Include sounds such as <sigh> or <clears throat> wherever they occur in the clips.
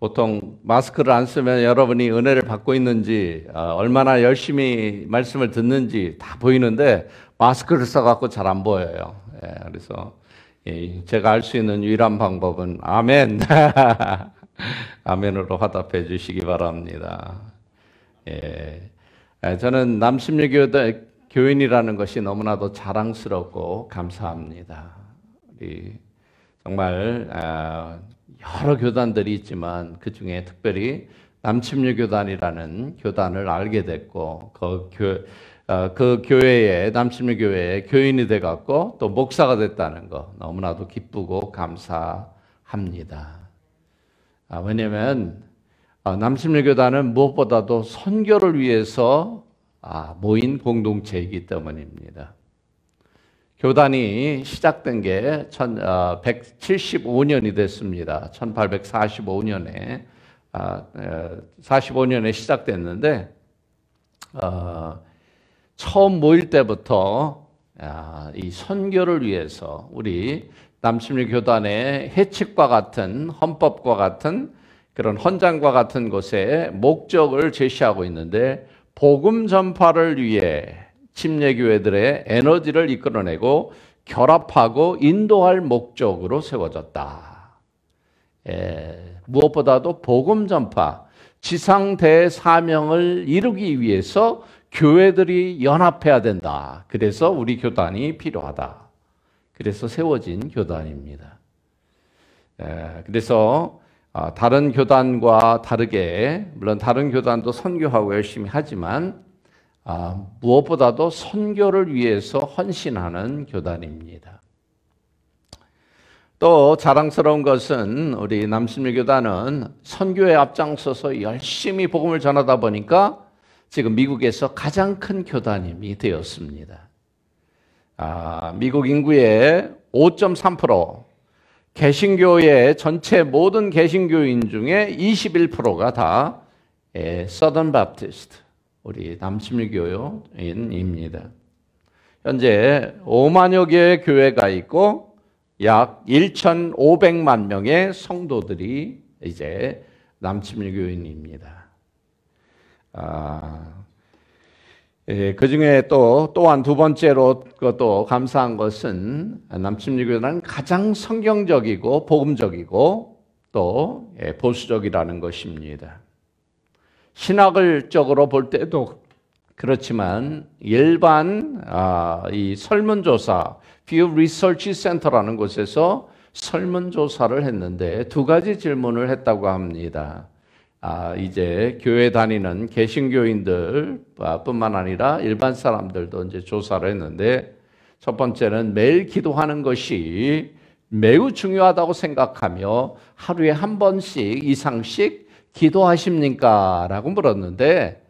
보통 마스크를 안 쓰면 여러분이 은혜를 받고 있는지 아, 얼마나 열심히 말씀을 듣는지 다 보이는데 마스크를 써갖고 잘 안 보여요. 예, 그래서 예, 제가 알 수 있는 유일한 방법은 아멘. <laughs> 아멘으로 화답해 주시기 바랍니다. 예. 아, 저는 남심유교회 교인이라는 것이 너무나도 자랑스럽고 감사합니다. 정말 아, 여러 교단들이 있지만 그 중에 특별히 남침류 교단이라는 교단을 알게 됐고 그, 교, 어, 그 교회에 남침류 교회에 교인이 돼 갖고 또 목사가 됐다는 거 너무나도 기쁘고 감사합니다. 아, 왜냐하면 어, 남침류 교단은 무엇보다도 선교를 위해서 아, 모인 공동체이기 때문입니다. 교단이 시작된 게 175년이 어, 됐습니다. 1845년에 45년에 아, 시작됐는데 어, 처음 모일 때부터 이 선교를 위해서 우리 남침리 교단의 해칙과 같은 헌법과 같은 그런 헌장과 같은 곳에 목적을 제시하고 있는데 복음 전파를 위해 침례교회들의 에너지를 이끌어내고 결합하고 인도할 목적으로 세워졌다. 예, 무엇보다도 복음 전파, 지상대 사명을 이루기 위해서 교회들이 연합해야 된다. 그래서 우리 교단이 필요하다. 그래서 세워진 교단입니다. 예, 그래서 아, 다른 교단과 다르게 물론 다른 교단도 선교하고 열심히 하지만 아, 무엇보다도 선교를 위해서 헌신하는 교단입니다. 또 자랑스러운 것은 우리 남신일 교단은 선교에 앞장서서 열심히 복음을 전하다 보니까 지금 미국에서 가장 큰 교단임이 되었습니다. 아, 미국 인구의 5.3% 개신교의 전체 모든 개신교인 중에 21%가 다 예, 서던 바티스트 우리 남침교인입니다 현재 5만여 개의 교회가 있고 약 1,500만 명의 성도들이 이제 남침일교인입니다. 아, 예, 그 중에 또 또한 두 번째로 또 감사한 것은 남침일교는 가장 성경적이고 복음적이고 또 예, 보수적이라는 것입니다. 신학을적으로 볼 때도 그렇지만 일반 아, 이 설문조사 Pew Research Center라는 곳에서 설문조사를 했는데 두 가지 질문을 했다고 합니다. 아, 이제 교회 다니는 개신교인들뿐만 아, 아니라 일반 사람들도 이제 조사를 했는데 첫 번째는 매일 기도하는 것이 매우 중요하다고 생각하며 하루에 한 번씩 이상씩 기도하십니까? 라고 물었는데,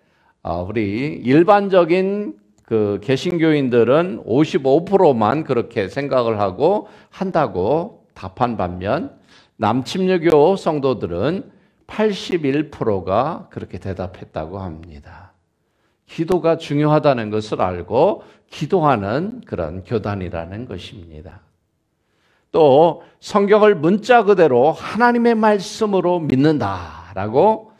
어, 우리 일반적인 그 개신교인들은 55%만 그렇게 생각을 하고 한다고 답한 반면, 남침례교 성도들은 81%가 그렇게 대답했다고 합니다. 기도가 중요하다는 것을 알고 기도하는 그런 교단이라는 것입니다. 또 성경을 문자 그대로 하나님의 말씀으로 믿는다. 라고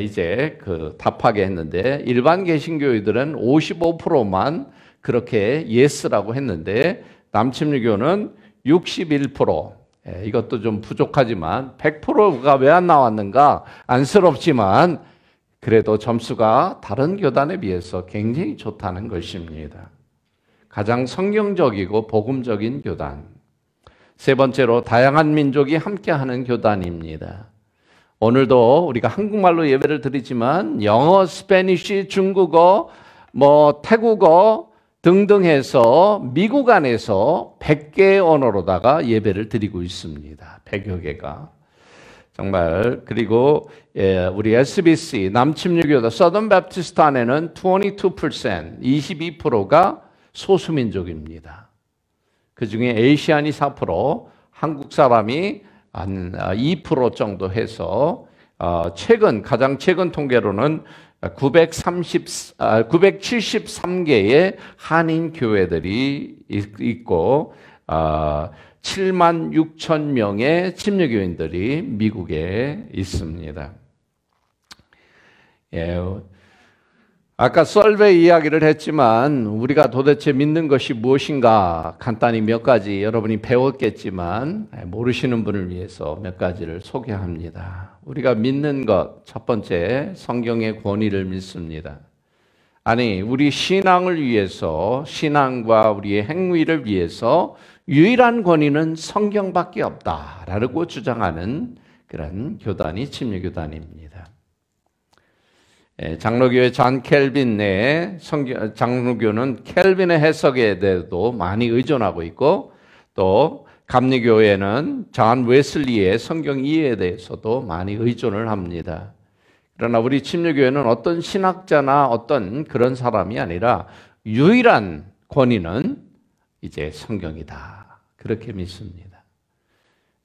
이제 그 답하게 했는데 일반 개신교인들은 55%만 그렇게 예스라고 했는데 남침류교는 61% 이것도 좀 부족하지만 100%가 왜 안 나왔는가 안쓰럽지만 그래도 점수가 다른 교단에 비해서 굉장히 좋다는 것입니다. 가장 성경적이고 복음적인 교단. 세 번째로 다양한 민족이 함께하는 교단입니다. 오늘도 우리가 한국말로 예배를 드리지만 영어, 스페니쉬, 중국어, 뭐 태국어 등등 해서 미국 안에서 100개의 언어로다가 예배를 드리고 있습니다. 100여 개가. 정말 그리고 예, 우리 SBC 남침유교다 서던 베프티스트 안에는 22% 22%가 소수민족입니다. 그 중에 에이시안이 4%, 한국 사람이 한2% 아, 정도 해서 아, 최근 가장 최근 통계로는 930, 973개의 아, 한인 교회들이 있고 7만 6천 명의 침례교인들이 미국에 있습니다. 예, 아까 썰베 이야기를 했지만 우리가 도대체 믿는 것이 무엇인가 간단히 몇 가지 여러분이 배웠겠지만 예, 모르시는 분을 위해서 몇 가지를 소개합니다. 우리가 믿는 것 첫 번째 성경의 권위를 믿습니다. 아니 우리 신앙을 위해서 신앙과 우리의 행위를 위해서 유일한 권위는 성경밖에 없다라고 주장하는 그런 교단이 침례 교단입니다. 예, 장로교의 잔 켈빈 내에 장로교는 켈빈의 해석에 대해서도 많이 의존하고 있고 또 감리교회는 잔 웨슬리의 성경 이해에 대해서도 많이 의존을 합니다. 그러나 우리 침례교회는 어떤 신학자나 어떤 그런 사람이 아니라 유일한 권위는 이제 성경이다. 그렇게 믿습니다.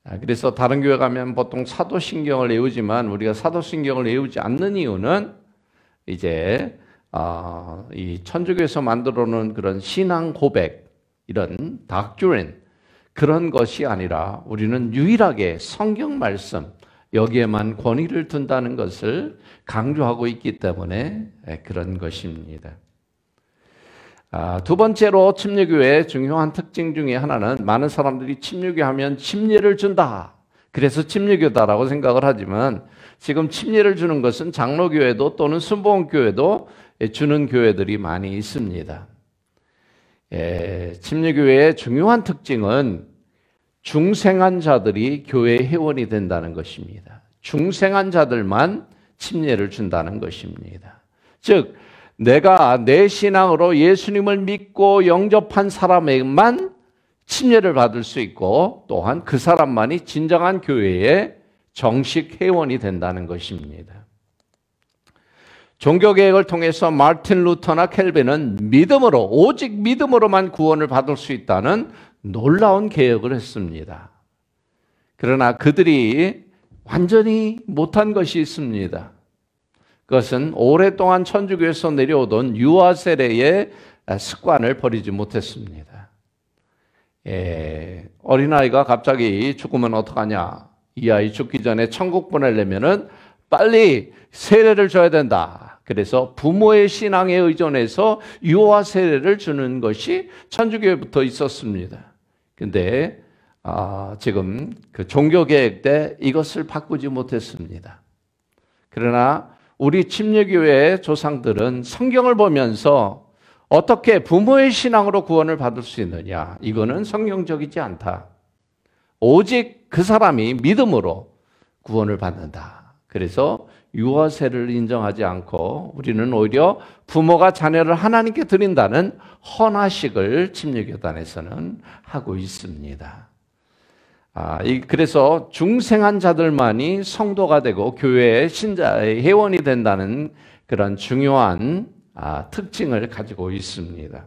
아, 그래서 다른 교회 가면 보통 사도신경을 외우지만 우리가 사도신경을 외우지 않는 이유는 이제 아, 이 천주교에서 만들어놓은 그런 신앙 고백 이런 닥주렌 그런 것이 아니라 우리는 유일하게 성경 말씀 여기에만 권위를 둔다는 것을 강조하고 있기 때문에 예, 그런 것입니다. 아, 두 번째로 침례교의 중요한 특징 중에 하나는 많은 사람들이 침례교 하면 침례를 준다. 그래서 침례교다라고 생각을 하지만 지금 침례를 주는 것은 장로교회도 또는 순복음교회도 주는 교회들이 많이 있습니다. 예, 침례교회의 중요한 특징은 중생한 자들이 교회 회원이 된다는 것입니다. 중생한 자들만 침례를 준다는 것입니다. 즉, 내가 내 신앙으로 예수님을 믿고 영접한 사람에만 침례를 받을 수 있고 또한 그 사람만이 진정한 교회의 정식 회원이 된다는 것입니다. 종교개혁을 통해서 마틴 루터나 켈빈은 믿음으로 오직 믿음으로만 구원을 받을 수 있다는 놀라운 개혁을 했습니다. 그러나 그들이 완전히 못한 것이 있습니다. 그것은 오랫동안 천주교에서 내려오던 유아 세례의 습관을 버리지 못했습니다. 예, 어린아이가 갑자기 죽으면 어떡하냐? 이 아이 죽기 전에 천국 보내려면은 빨리 세례를 줘야 된다. 그래서 부모의 신앙에 의존해서 유아 세례를 주는 것이 천주교부터 회 있었습니다. 근데 아, 지금 그 종교개혁 때 이것을 바꾸지 못했습니다. 그러나 우리 침례교회의 조상들은 성경을 보면서 어떻게 부모의 신앙으로 구원을 받을 수 있느냐. 이거는 성경적이지 않다. 오직 그 사람이 믿음으로 구원을 받는다. 그래서 유아세를 인정하지 않고 우리는 오히려 부모가 자녀를 하나님께 드린다는 헌화식을 침례교단에서는 하고 있습니다. 아, 그래서 중생한 자들만이 성도가 되고 교회의 신자의 회원이 된다는 그런 중요한 아, 특징을 가지고 있습니다.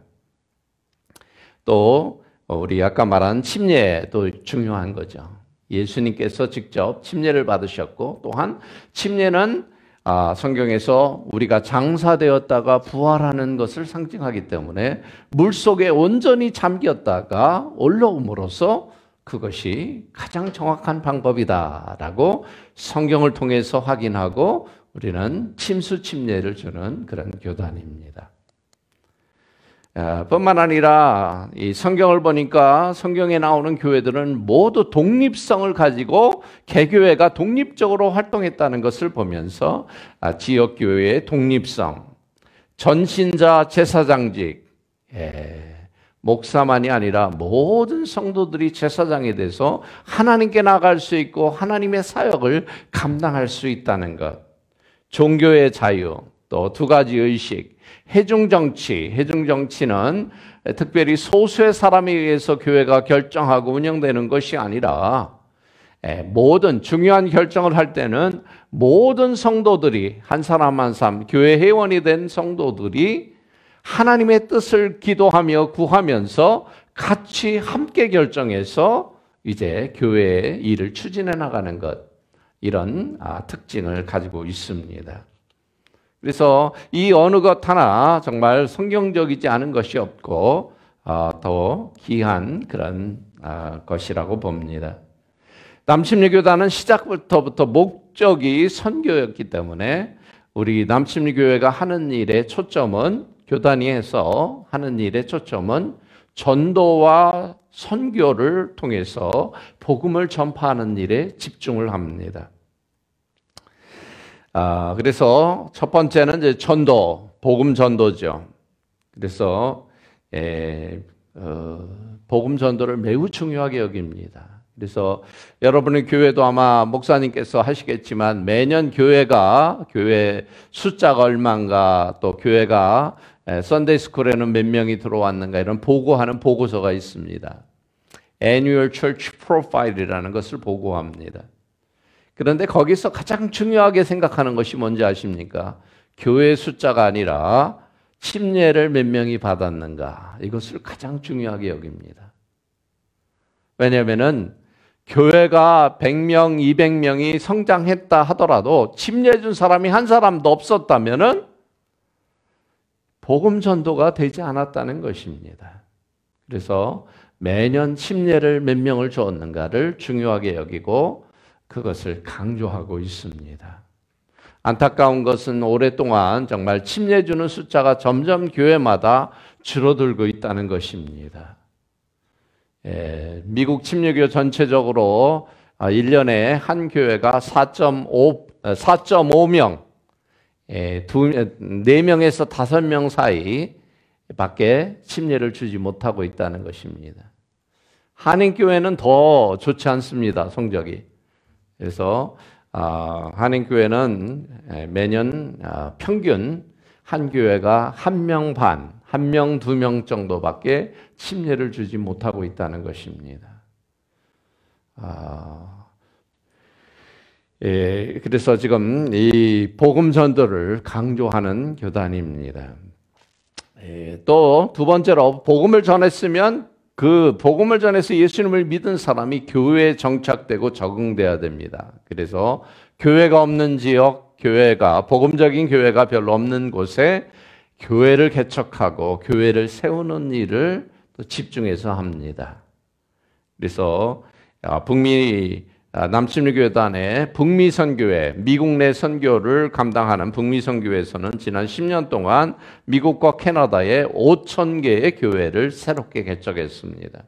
또 어, 우리 아까 말한 침례도 중요한 거죠. 예수님께서 직접 침례를 받으셨고 또한 침례는 아, 성경에서 우리가 장사되었다가 부활하는 것을 상징하기 때문에 물 속에 온전히 잠겼다가 올라옴으로써 그것이 가장 정확한 방법이다라고 성경을 통해서 확인하고 우리는 침수 침례를 주는 그런 교단입니다. 뿐만 아니라 이 성경을 보니까 성경에 나오는 교회들은 모두 독립성을 가지고 개교회가 독립적으로 활동했다는 것을 보면서 아, 지역 교회의 독립성, 전신자 제사장직, 예, 목사만이 아니라 모든 성도들이 제사장이 돼서 하나님께 나갈 수 있고 하나님의 사역을 감당할 수 있다는 것, 종교의 자유, 또 두 가지 의식. 해중정치, 해중정치는 특별히 소수의 사람에 의해서 교회가 결정하고 운영되는 것이 아니라 예, 모든 중요한 결정을 할 때는 모든 성도들이 한 사람 한 사람 교회 회원이 된 성도들이 하나님의 뜻을 기도하며 구하면서 같이 함께 결정해서 이제 교회의 일을 추진해 나가는 것 이런 아, 특징을 가지고 있습니다. 그래서 이 어느 것 하나 정말 성경적이지 않은 것이 없고 아, 더 귀한 그런 아, 것이라고 봅니다. 남침리교단은 시작부터부터 목적이 선교였기 때문에 우리 남침리교회가 하는 일의 초점은 교단위에서 하는 일의 초점은 전도와 선교를 통해서 복음을 전파하는 일에 집중을 합니다. 아, 그래서 첫 번째는 이제 전도, 복음 전도죠. 그래서 예, 어, 복음 전도를 매우 중요하게 여깁니다. 그래서 여러분의 교회도 아마 목사님께서 하시겠지만 매년 교회가 교회 숫자가 얼마인가 또 교회가 선데이 예, 스쿨에는 몇 명이 들어왔는가 이런 보고하는 보고서가 있습니다. Annual Church Profile이라는 것을 보고합니다. 그런데 거기서 가장 중요하게 생각하는 것이 뭔지 아십니까? 교회 숫자가 아니라 침례를 몇 명이 받았는가. 이것을 가장 중요하게 여깁니다. 왜냐면 교회가 100명, 200명이 성장했다 하더라도 침례 준 사람이 한 사람도 없었다면 복음 전도가 되지 않았다는 것입니다. 그래서 매년 침례를 몇 명을 주었는가를 중요하게 여기고 그것을 강조하고 있습니다. 안타까운 것은 오랫동안 정말 침례주는 숫자가 점점 교회마다 줄어들고 있다는 것입니다. 예, 미국 침례교 전체적으로 1년에 아, 한 교회가 4.5, 4.5명, 아, 예, 4명에서 5명 사이 밖에 침례를 주지 못하고 있다는 것입니다. 한인교회는 더 좋지 않습니다, 성적이. 그래서 아, 한인교회는 예, 매년 아, 평균 한 교회가 한 명 반, 한 명, 두 명 정도밖에 침례를 주지 못하고 있다는 것입니다. 아, 예, 그래서 지금 이 복음 전도를 강조하는 교단입니다. 예, 또 두 번째로 복음을 전했으면 그 복음을 전해서 예수님을 믿은 사람이 교회에 정착되고 적응돼야 됩니다. 그래서 교회가 없는 지역, 교회가 복음적인 교회가 별로 없는 곳에 교회를 개척하고 교회를 세우는 일을 집중해서 합니다. 그래서 아, 북미 아, 남침유교단의 북미선교회, 미국 내 선교를 감당하는 북미선교회에서는 지난 10년 동안 미국과 캐나다에 5천 개의 교회를 새롭게 개척했습니다.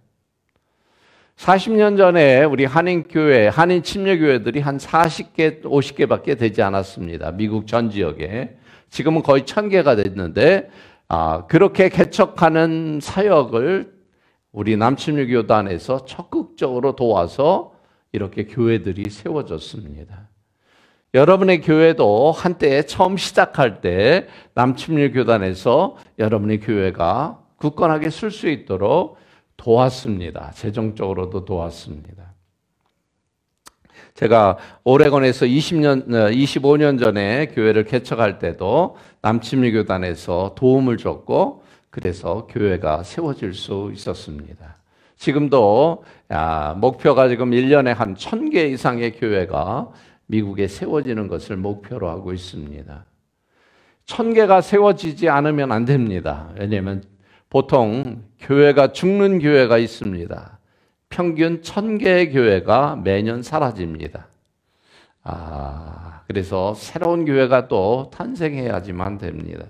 40년 전에 우리 한인교회, 한인 침례교회들이 한 40개, 50개밖에 되지 않았습니다. 미국 전 지역에. 지금은 거의 1000개가 됐는데, 아, 그렇게 개척하는 사역을 우리 남침유교단에서 적극적으로 도와서 이렇게 교회들이 세워졌습니다. 여러분의 교회도 한때 처음 시작할 때 남침류 교단에서 여러분의 교회가 굳건하게 쓸 수 있도록 도왔습니다. 재정적으로도 도왔습니다. 제가 오레곤에서 20년, 25년 어, 전에 교회를 개척할 때도 남침류 교단에서 도움을 줬고 그래서 교회가 세워질 수 있었습니다. 지금도 아, 목표가 지금 1년에 한 1000개 이상의 교회가 미국에 세워지는 것을 목표로 하고 있습니다. 1000개가 세워지지 않으면 안 됩니다. 왜냐하면 보통 교회가 죽는 교회가 있습니다. 평균 1000개의 교회가 매년 사라집니다. 아, 그래서 새로운 교회가 또 탄생해야지만 됩니다.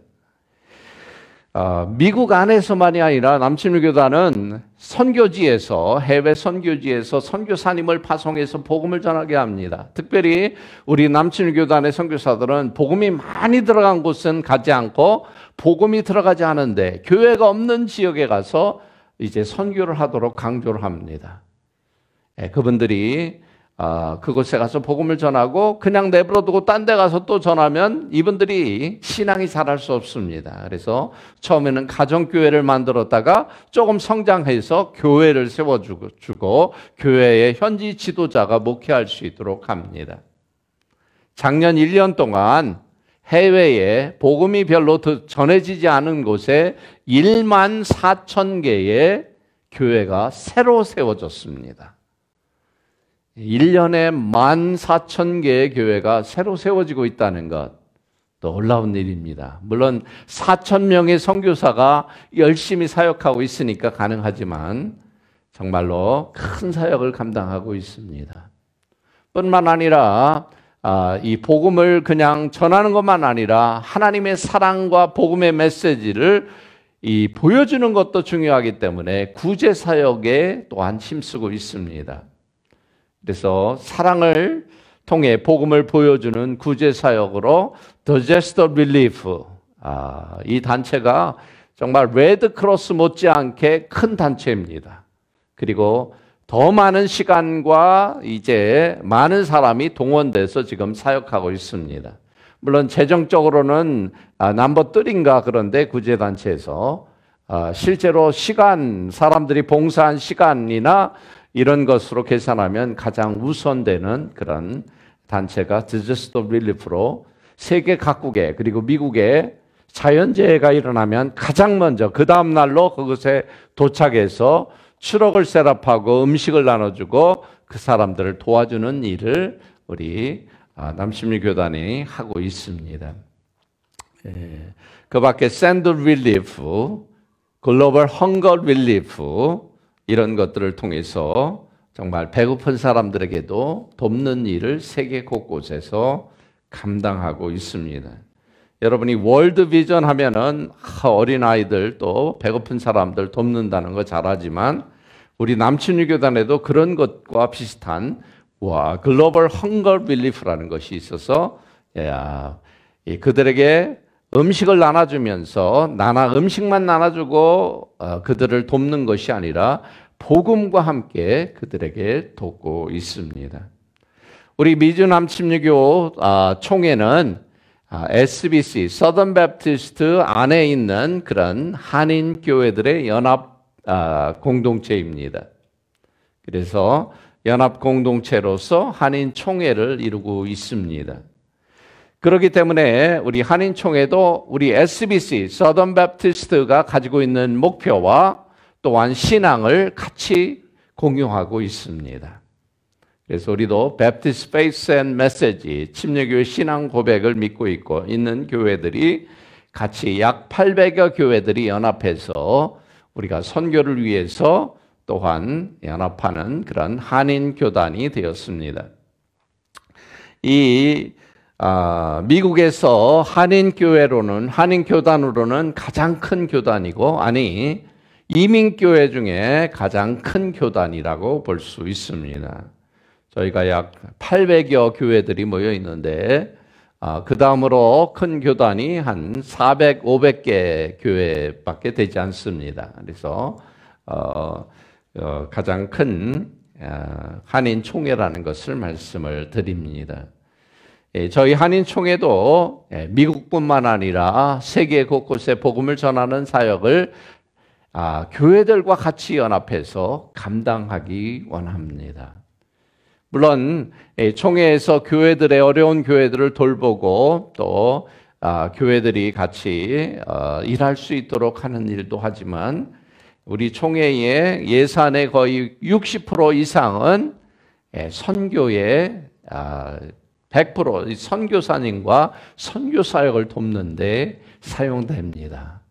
어, 미국 안에서만이 아니라 남침유교단은 선교지에서 해외 선교지에서 선교사님을 파송해서 복음을 전하게 합니다. 특별히 우리 남침유교단의 선교사들은 복음이 많이 들어간 곳은 가지 않고 복음이 들어가지 않은데 교회가 없는 지역에 가서 이제 선교를 하도록 강조를 합니다. 예, 그분들이 아, 그곳에 가서 복음을 전하고 그냥 내버려두고 딴 데 가서 또 전하면 이분들이 신앙이 자랄 수 없습니다. 그래서 처음에는 가정교회를 만들었다가 조금 성장해서 교회를 세워주고 주고 교회의 현지 지도자가 목회할 수 있도록 합니다. 작년 1년 동안 해외에 복음이 별로 전해지지 않은 곳에 1만 4천 개의 교회가 새로 세워졌습니다. 1년에 1 4 0 0 0 개의 교회가 새로 세워지고 있다는 것. 놀라운 일입니다. 물론 4천 명의 선교사가 열심히 사역하고 있으니까 가능하지만 정말로 큰 사역을 감당하고 있습니다. 뿐만 아니라 아, 이 복음을 그냥 전하는 것만 아니라 하나님의 사랑과 복음의 메시지를 이 보여주는 것도 중요하기 때문에 구제 사역에 또한 힘쓰고 있습니다. 그래서 사랑을 통해 복음을 보여주는 구제 사역으로 The Gestor Relief 아, 이 단체가 정말 레드 크로스 못지않게 큰 단체입니다. 그리고 더 많은 시간과 이제 많은 사람이 동원돼서 지금 사역하고 있습니다. 물론 재정적으로는 아, 버 3인가 그런데 구제단체에서 아, 실제로 시간, 사람들이 봉사한 시간이나 이런 것으로 계산하면 가장 우선되는 그런 단체가 디저스트 릴리프로 세계 각국에 그리고 미국에 자연재해가 일어나면 가장 먼저 그 다음 날로 그곳에 도착해서 추억을 세랍하고 음식을 나눠주고 그 사람들을 도와주는 일을 우리 아, 남심리 교단이 하고 있습니다. 예. 그 밖에 샌드 릴리프, 글로벌 헝거 릴리프, 이런 것들을 통해서 정말 배고픈 사람들에게도 돕는 일을 세계 곳곳에서 감당하고 있습니다. 여러분이 월드 비전 하면은 어린아이들 또 배고픈 사람들 돕는다는 거 잘하지만 우리 남친유교단에도 그런 것과 비슷한 와 글로벌 헝거 빌리프라는 것이 있어서 야, 그들에게 음식을 나눠주면서 나나 음식만 나눠주고 어, 그들을 돕는 것이 아니라 복음과 함께 그들에게 돕고 있습니다. 우리 미주남 침례교 아, 총회는 SBC 서던 베프티스트 안에 있는 그런 한인 교회들의 연합 아, 공동체입니다. 그래서 연합 공동체로서 한인 총회를 이루고 있습니다. 그렇기 때문에 우리 한인총회도 우리 SBC, 서던 베프티스트가 가지고 있는 목표와 또한 신앙을 같이 공유하고 있습니다. 그래서 우리도 베프티스 페이스 앤 메시지, 침례교회 신앙 고백을 믿고 있고 있는 교회들이 같이 약 800여 교회들이 연합해서 우리가 선교를 위해서 또한 연합하는 그런 한인 교단이 되었습니다. 이 아, 미국에서 한인교회로는, 한인교단으로는 가장 큰 교단이고, 아니, 이민교회 중에 가장 큰 교단이라고 볼 수 있습니다. 저희가 약 800여 교회들이 모여 있는데, 아, 그 다음으로 큰 교단이 한 400, 500개 교회밖에 되지 않습니다. 그래서, 어, 어, 가장 큰 아, 한인 총회라는 것을 말씀을 드립니다. 예, 저희 한인총회도 예, 미국뿐만 아니라 세계 곳곳에 복음을 전하는 사역을 아, 교회들과 같이 연합해서 감당하기 원합니다. 물론 예, 총회에서 교회들의 어려운 교회들을 돌보고 또 아, 교회들이 같이 어, 일할 수 있도록 하는 일도 하지만 우리 총회의 예산의 거의 60% 이상은 선교에 아, 100% 선교사님과 선교사역을 돕는데 사용됩니다.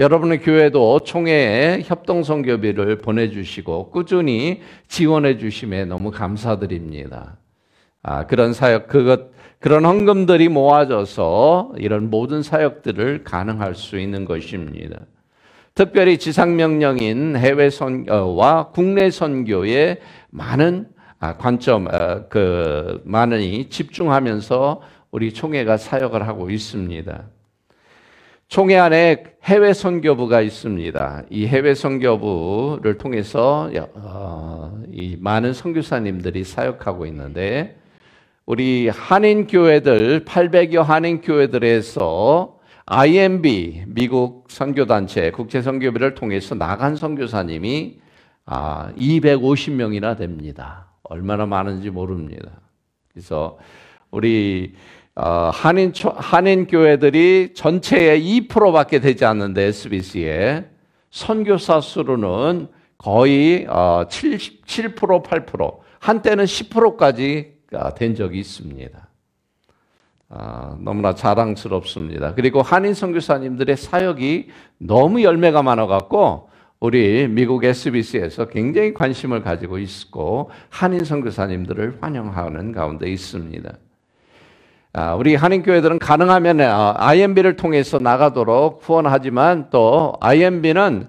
여러분의 교회도 총회에 협동선교비를 보내주시고 꾸준히 지원해 주심에 너무 감사드립니다. 아, 그런 사역, 그것, 그런 헌금들이 모아져서 이런 모든 사역들을 가능할 수 있는 것입니다. 특별히 지상명령인 해외 선교와 어, 국내 선교에 많은 아, 관점 어, 그 많이 집중하면서 우리 총회가 사역을 하고 있습니다. 총회 안에 해외 선교부가 있습니다. 이 해외 선교부를 통해서 어, 많은 선교사님들이 사역하고 있는데 우리 한인 교회들 800여 한인 교회들에서 IMB 미국 선교단체 국제 선교비를 통해서 나간 선교사님이 250명이나 아, 됩니다. 얼마나 많은지 모릅니다. 그래서 우리 어, 한인 한인 교회들이 전체의 2%밖에 되지 않는데 SBC에 선교사 수로는 거의 7, 7% 8% 한때는 10%까지 어, 된 적이 있습니다. 아, 너무나 자랑스럽습니다. 그리고 한인 선교사님들의 사역이 너무 열매가 많아갖고 우리 미국 SBC에서 굉장히 관심을 가지고 있고 한인 선교사님들을 환영하는 가운데 있습니다. 아, 우리 한인 교회들은 가능하면 아, IMB를 통해서 나가도록 후원하지만 또 IMB는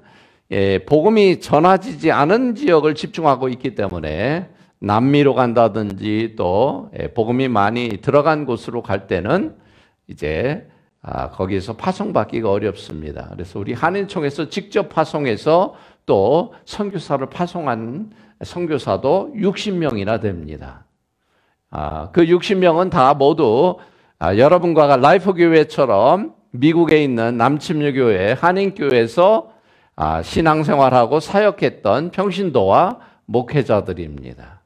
예, 복음이 전화지지 않은 지역을 집중하고 있기 때문에 남미로 간다든지 또 예, 복음이 많이 들어간 곳으로 갈 때는 이제 아, 거기에서 파송받기가 어렵습니다. 그래서 우리 한인총에서 직접 파송해서 또 선교사를 파송한 선교사도 60명이나 됩니다. 아, 그 60명은 다 모두 아, 여러분과 라이프 교회처럼 미국에 있는 남침류 교회 한인 교회에서 아, 신앙생활하고 사역했던 평신도와 목회자들입니다.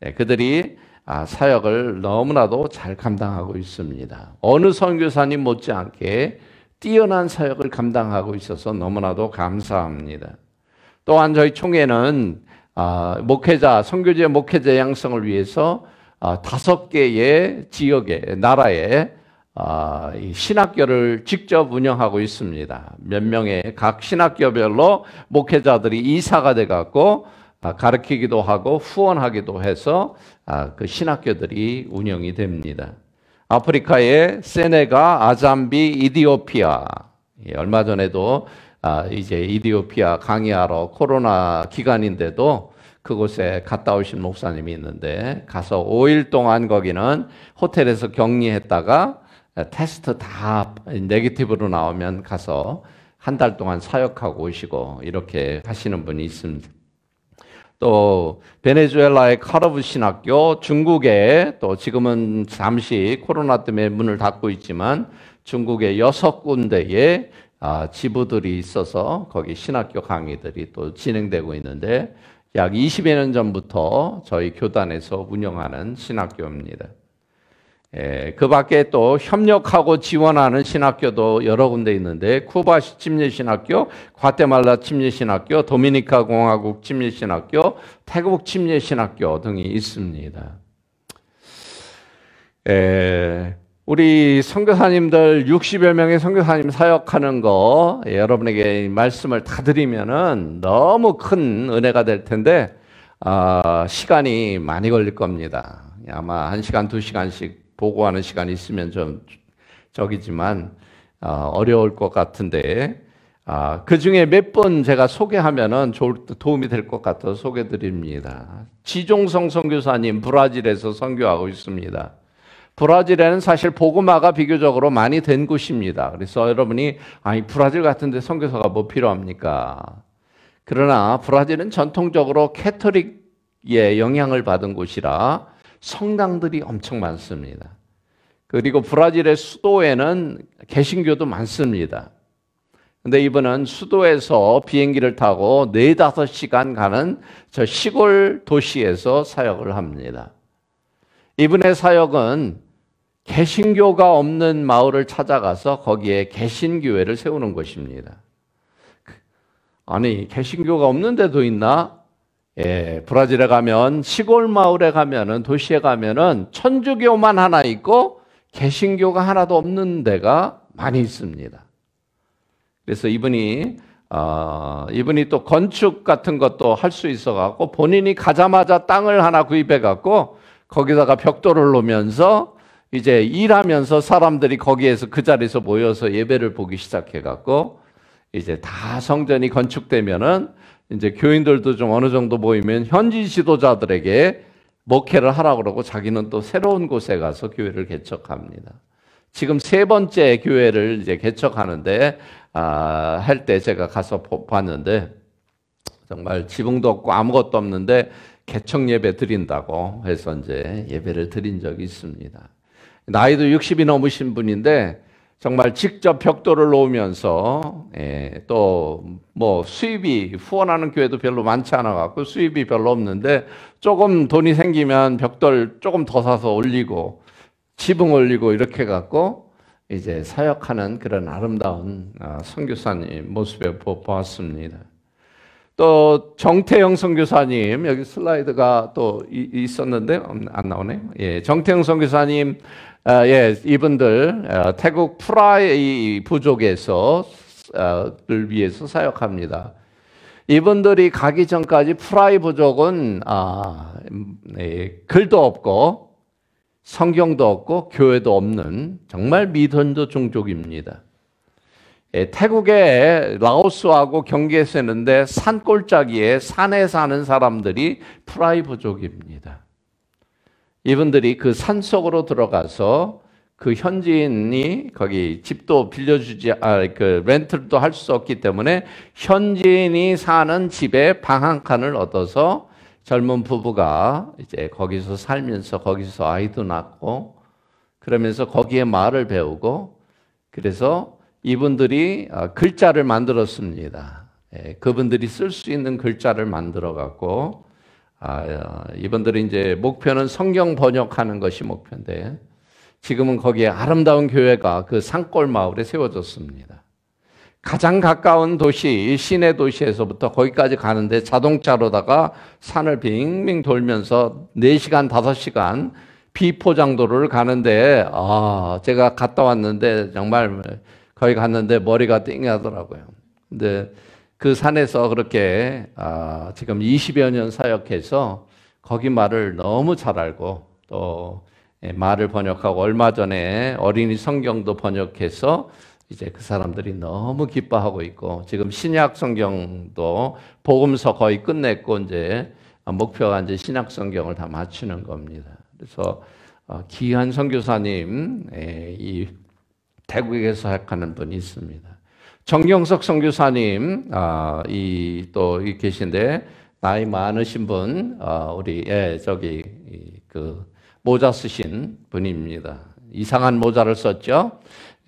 네, 그들이 아, 사역을 너무나도 잘 감당하고 있습니다. 어느 선교사님 못지않게 뛰어난 사역을 감당하고 있어서 너무나도 감사합니다. 또한 저희 총회는 아, 목회자, 선교지 목회자 양성을 위해서 아, 다섯 개의 지역에, 나라에 신학교를 직접 운영하고 있습니다. 몇 명의 각 신학교별로 목회자들이 이사가 돼갖고 가르치기도 하고 후원하기도 해서 아, 그 신학교들이 운영이 됩니다. 아프리카의 세네가, 아잠비, 이디오피아. 예, 얼마 전에도 아, 이제 이디오피아 강의하러 코로나 기간인데도 그곳에 갔다 오신 목사님이 있는데 가서 5일 동안 거기는 호텔에서 격리했다가 테스트 다 네게티브로 나오면 가서 한 달 동안 사역하고 오시고 이렇게 하시는 분이 있습니다. 또 베네수엘라의 카르브 신학교, 중국에또 지금은 잠시 코로나 때문에 문을 닫고 있지만 중국의 여섯 군데에 아, 지부들이 있어서 거기 신학교 강의들이 또 진행되고 있는데 약 20여 년 전부터 저희 교단에서 운영하는 신학교입니다. 예, 그 밖에 또 협력하고 지원하는 신학교도 여러 군데 있는데 쿠바 침례신학교, 과테말라 침례신학교, 도미니카 공화국 침례신학교, 태국 침례신학교 등이 있습니다. 예, 우리 선교사님들 60여 명의 선교사님 사역하는 거 여러분에게 말씀을 다 드리면은 너무 큰 은혜가 될 텐데 어, 시간이 많이 걸릴 겁니다. 아마 1시간, 2시간씩 보고하는 시간이 있으면 좀 적이지만 어, 어려울 것 같은데 아, 그 중에 몇 번 제가 소개하면은 좋을, 도움이 될 것 같아서 소개드립니다. 지종성 선교사님 브라질에서 선교하고 있습니다. 브라질에는 사실 보그마가 비교적으로 많이 된 곳입니다. 그래서 여러분이 아니 브라질 같은데 선교사가 뭐 필요합니까? 그러나 브라질은 전통적으로 캐터릭의 영향을 받은 곳이라 성당들이 엄청 많습니다. 그리고 브라질의 수도에는 개신교도 많습니다. 근데 이분은 수도에서 비행기를 타고 4, 5시간 가는 저 시골 도시에서 사역을 합니다. 이분의 사역은 개신교가 없는 마을을 찾아가서 거기에 개신교회를 세우는 것입니다. 그, 아니, 개신교가 없는데도 있나? 예, 브라질에 가면 시골 마을에 가면은 도시에 가면은 천주교만 하나 있고 개신교가 하나도 없는 데가 많이 있습니다. 그래서 이분이 어, 이분이 또 건축 같은 것도 할 수 있어 갖고 본인이 가자마자 땅을 하나 구입해 갖고 거기다가 벽돌을 놓으면서 이제 일하면서 사람들이 거기에서 그 자리에서 모여서 예배를 보기 시작해 갖고 이제 다 성전이 건축되면은 이제 교인들도 좀 어느 정도 모이면 현지 지도자들에게 목회를 하라고 그러고 자기는 또 새로운 곳에 가서 교회를 개척합니다. 지금 세 번째 교회를 이제 개척하는데 아, 할 때 제가 가서 봤는데 정말 지붕도 없고 아무것도 없는데 개척 예배 드린다고 해서 이제 예배를 드린 적이 있습니다. 나이도 60이 넘으신 분인데 정말 직접 벽돌을 놓으면서 예, 또 뭐 수입이 후원하는 교회도 별로 많지 않아 갖고 수입이 별로 없는데 조금 돈이 생기면 벽돌 조금 더 사서 올리고 지붕 올리고 이렇게 갖고 이제 사역하는 그런 아름다운 아, 선교사님 모습에 보았습니다. 또 정태영 선교사님 여기 슬라이드가 또 있었는데 음, 안 나오네. 예, 정태영 선교사님 아, 예, 이분들 아, 태국 프라이 부족에서 아, 를 위해서 사역합니다. 이분들이 가기 전까지 프라이 부족은 아, 예, 글도 없고 성경도 없고 교회도 없는 정말 미선도 종족입니다. 예, 태국의 라오스하고 경계에 서는데 산골짜기에 산에 사는 사람들이 프라이 부족입니다. 이분들이 그 산속으로 들어가서 그 현지인이 거기 집도 빌려주지 아 그 렌트도 할 수 없기 때문에 현지인이 사는 집에 방 한 칸을 얻어서 젊은 부부가 이제 거기서 살면서 거기서 아이도 낳고 그러면서 거기에 말을 배우고 그래서 이분들이 아, 글자를 만들었습니다. 예, 그분들이 쓸 수 있는 글자를 만들어 갖고 아, 이분들이 이제 목표는 성경 번역하는 것이 목표인데 지금은 거기에 아름다운 교회가 그 산골 마을에 세워졌습니다. 가장 가까운 도시, 시내 도시에서부터 거기까지 가는데 자동차로다가 산을 빙빙 돌면서 4시간, 5시간 비포장도로를 가는데, 아, 제가 갔다 왔는데 정말 거기 갔는데 머리가 띵하더라고요. 근데 그 산에서 그렇게 아, 지금 20여 년 사역해서 거기 말을 너무 잘 알고 또 예, 말을 번역하고 얼마 전에 어린이 성경도 번역해서 이제 그 사람들이 너무 기뻐하고 있고 지금 신약 성경도 복음서 거의 끝냈고 이제 목표가 이제 신약 성경을 다 맞추는 겁니다. 그래서 귀한 어, 선교사님 예, 이 태국에서 사역하는 분이 있습니다. 정경석 성교사님 아, 이또 계신데 나이 많으신 분 아, 우리 예, 저기 그 모자 쓰신 분입니다. 이상한 모자를 썼죠.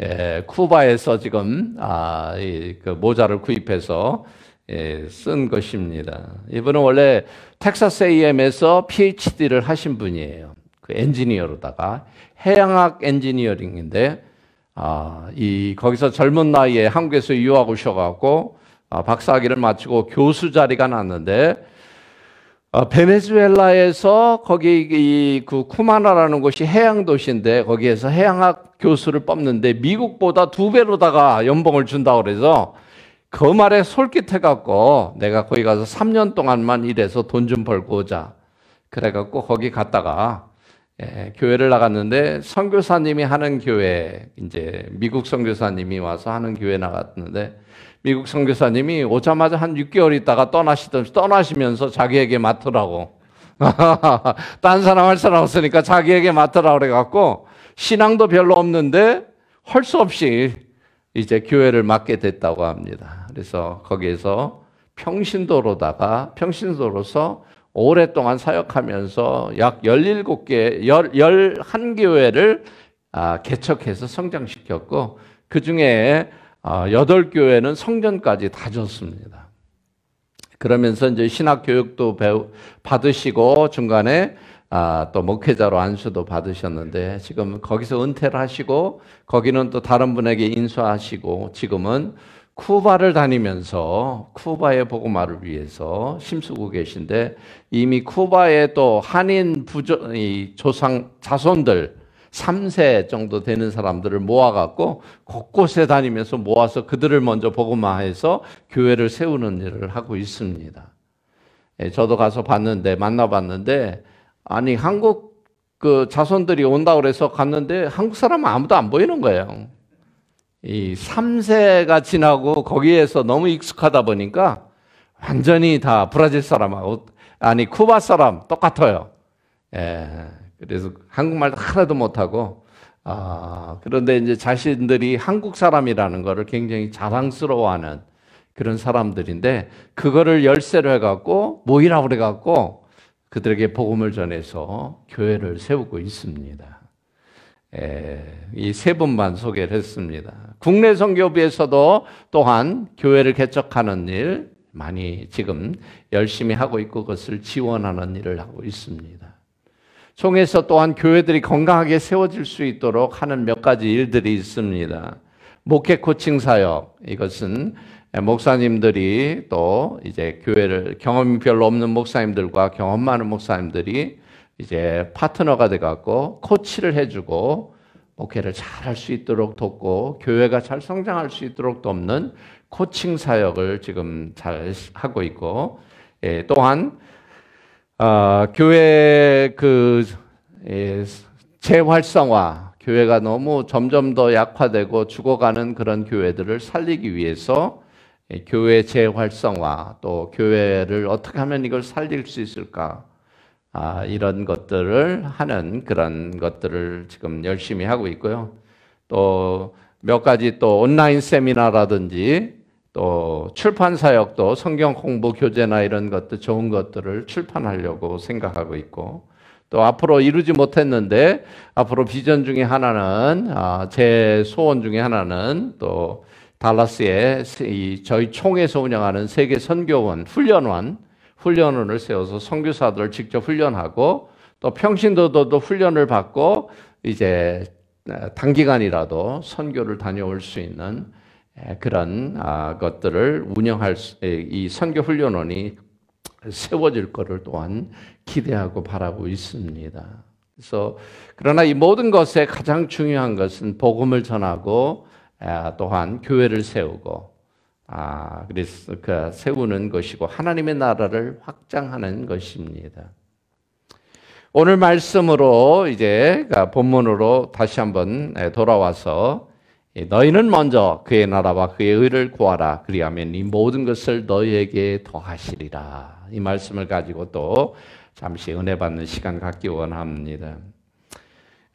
예, 쿠바에서 지금 아, 이, 그 모자를 구입해서 예, 쓴 것입니다. 이분은 원래 텍사스 A&M에서 PhD를 하신 분이에요. 그 엔지니어로다가 해양학 엔지니어링인데 아, 이 거기서 젊은 나이에 한국에서 유학 오셔갖고 아, 박사학위를 마치고 교수 자리가 났는데 아, 베네수엘라에서 거기 이그 쿠마나라는 곳이 해양 도시인데 거기에서 해양학 교수를 뽑는데 미국보다 두 배로다가 연봉을 준다 그래서 그 말에 솔깃해 갖고 내가 거기 가서 3년 동안만 일해서 돈 좀 벌고 오자. 그래 갖고 거기 갔다가 예, 교회를 나갔는데 선교사님이 하는 교회 이제 미국 선교사님이 와서 하는 교회 나갔는데 미국 선교사님이 오자마자 한 6개월 있다가 떠나시던 떠나시면서 자기에게 맡으라고 <laughs> 딴 사람 할 사람 없으니까 자기에게 맡으라 그래 갖고 신앙도 별로 없는데 할 수 없이 이제 교회를 맡게 됐다고 합니다. 그래서 거기에서 평신도로다가 평신도로서 오랫동안 사역하면서 약 17개, 11교회를 아, 개척해서 성장시켰고, 그 중에 8교회는 아, 성전까지 다졌습니다. 그러면서 이제 신학교육도 받으시고, 중간에 아, 또 목회자로 안수도 받으셨는데 지금 거기서 은퇴를 하시고 거기는 또 다른 분에게 인수하시고 지금은 쿠바를 다니면서 쿠바의 복음화를 위해서 심수고 계신데 이미 쿠바의 또 한인 부조, 족 조상 자손들 3세 정도 되는 사람들을 모아갖고 곳곳에 다니면서 모아서 그들을 먼저 복음화해서 교회를 세우는 일을 하고 있습니다. 예, 저도 가서 봤는데 만나봤는데 아니 한국 그 자손들이 온다 그래서 갔는데 한국 사람 은 아무도 안 보이는 거예요. 이 3세가 지나고 거기에서 너무 익숙하다 보니까 완전히 다 브라질 사람하고 아니 쿠바 사람 똑같아요. 예. 그래서 한국말 하나도 못하고 아, 그런데 이제 자신들이 한국 사람이라는 거를 굉장히 자랑스러워하는 그런 사람들인데 그거를 열쇠로 해갖고 모이라고 그갖고 그들에게 복음을 전해서 교회를 세우고 있습니다. 예, 이 세 분만 소개를 했습니다. 국내 선교부에서도 또한 교회를 개척하는 일 많이 지금 열심히 하고 있고 그것을 지원하는 일을 하고 있습니다. 총에서 또한 교회들이 건강하게 세워질 수 있도록 하는 몇 가지 일들이 있습니다. 목회 코칭 사역 이것은 목사님들이 또 이제 교회를 경험이 별로 없는 목사님들과 경험 많은 목사님들이 이제 파트너가 돼갖고 코치를 해주고 목회를 잘 할 수 있도록 돕고 교회가 잘 성장할 수 있도록 돕는 코칭 사역을 지금 잘 하고 있고 예, 또한 어, 교회 그 예, 재활성화 교회가 너무 점점 더 약화되고 죽어가는 그런 교회들을 살리기 위해서 예, 교회 재활성화 또 교회를 어떻게 하면 이걸 살릴 수 있을까 아, 이런 것들을 하는 그런 것들을 지금 열심히 하고 있고요. 또 몇 가지 또 온라인 세미나라든지 또 출판 사역도 성경 공부 교재나 이런 것도 좋은 것들을 출판하려고 생각하고 있고 또 앞으로 이루지 못했는데 앞으로 비전 중에 하나는 아, 제 소원 중에 하나는 또 달라스에 저희 총에서 운영하는 세계 선교원 훈련원 훈련원을 세워서 선교사들을 직접 훈련하고 또 평신도도 훈련을 받고 이제 아, 단기간이라도 선교를 다녀올 수 있는 그런 아, 것들을 운영할 이 선교 훈련원이 세워질 것을 또한 기대하고 바라고 있습니다. 그래서 그러나 이 모든 것에 가장 중요한 것은 복음을 전하고 또한 교회를 세우고 아, 그래서 그 세우는 것이고 하나님의 나라를 확장하는 것입니다. 오늘 말씀으로 이제 그 본문으로 다시 한번 돌아와서 너희는 먼저 그의 나라와 그의 의를 구하라 그리하면 이 모든 것을 너희에게 더하시리라. 이 말씀을 가지고 또 잠시 은혜 받는 시간 갖기 원합니다.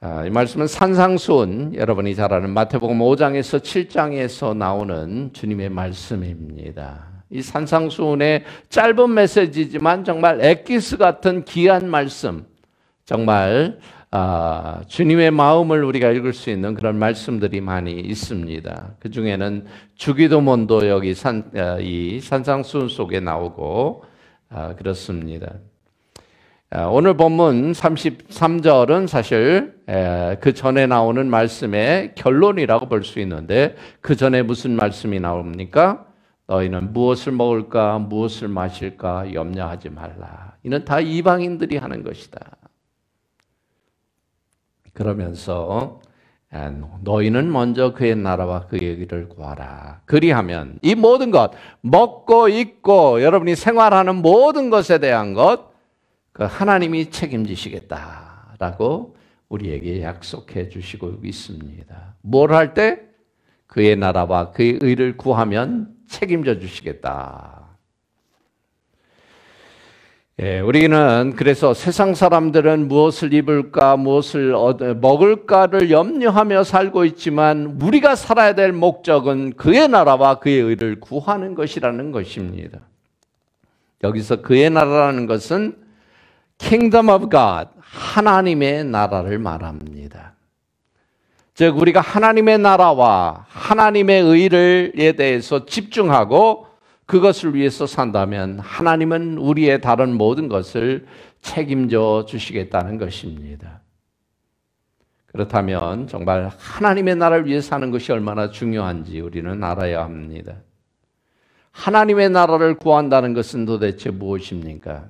아, 이 말씀은 산상수훈 여러분이 잘 아는 마태복음 5장에서 7장에서 나오는 주님의 말씀입니다. 이 산상수훈의 짧은 메시지지만 정말 엑기스 같은 귀한 말씀, 정말 아, 주님의 마음을 우리가 읽을 수 있는 그런 말씀들이 많이 있습니다. 그 중에는 주기도문도 여기 산, 아, 이 산상수훈 속에 나오고 그렇습니다. 아, 오늘 본문 33절은 사실 그 전에 나오는 말씀의 결론이라고 볼 수 있는데 그 전에 무슨 말씀이 나옵니까? 너희는 무엇을 먹을까 무엇을 마실까 염려하지 말라. 이는 다 이방인들이 하는 것이다. 그러면서 너희는 먼저 그의 나라와 그의 길을 구하라. 그리하면 이 모든 것 먹고 입고 여러분이 생활하는 모든 것에 대한 것그 하나님이 책임지시겠다라고 우리에게 약속해 주시고 있습니다. 뭘 할 때? 그의 나라와 그의 의를 구하면 책임져 주시겠다. 예, 우리는 그래서 세상 사람들은 무엇을 입을까, 무엇을 먹을까를 염려하며 살고 있지만 우리가 살아야 될 목적은 그의 나라와 그의 의를 구하는 것이라는 것입니다. 여기서 그의 나라라는 것은 Kingdom of God, 하나님의 나라를 말합니다. 즉 우리가 하나님의 나라와 하나님의 의를에 대해서 집중하고 그것을 위해서 산다면 하나님은 우리의 다른 모든 것을 책임져 주시겠다는 것입니다. 그렇다면 정말 하나님의 나라를 위해 사는 것이 얼마나 중요한지 우리는 알아야 합니다. 하나님의 나라를 구한다는 것은 도대체 무엇입니까?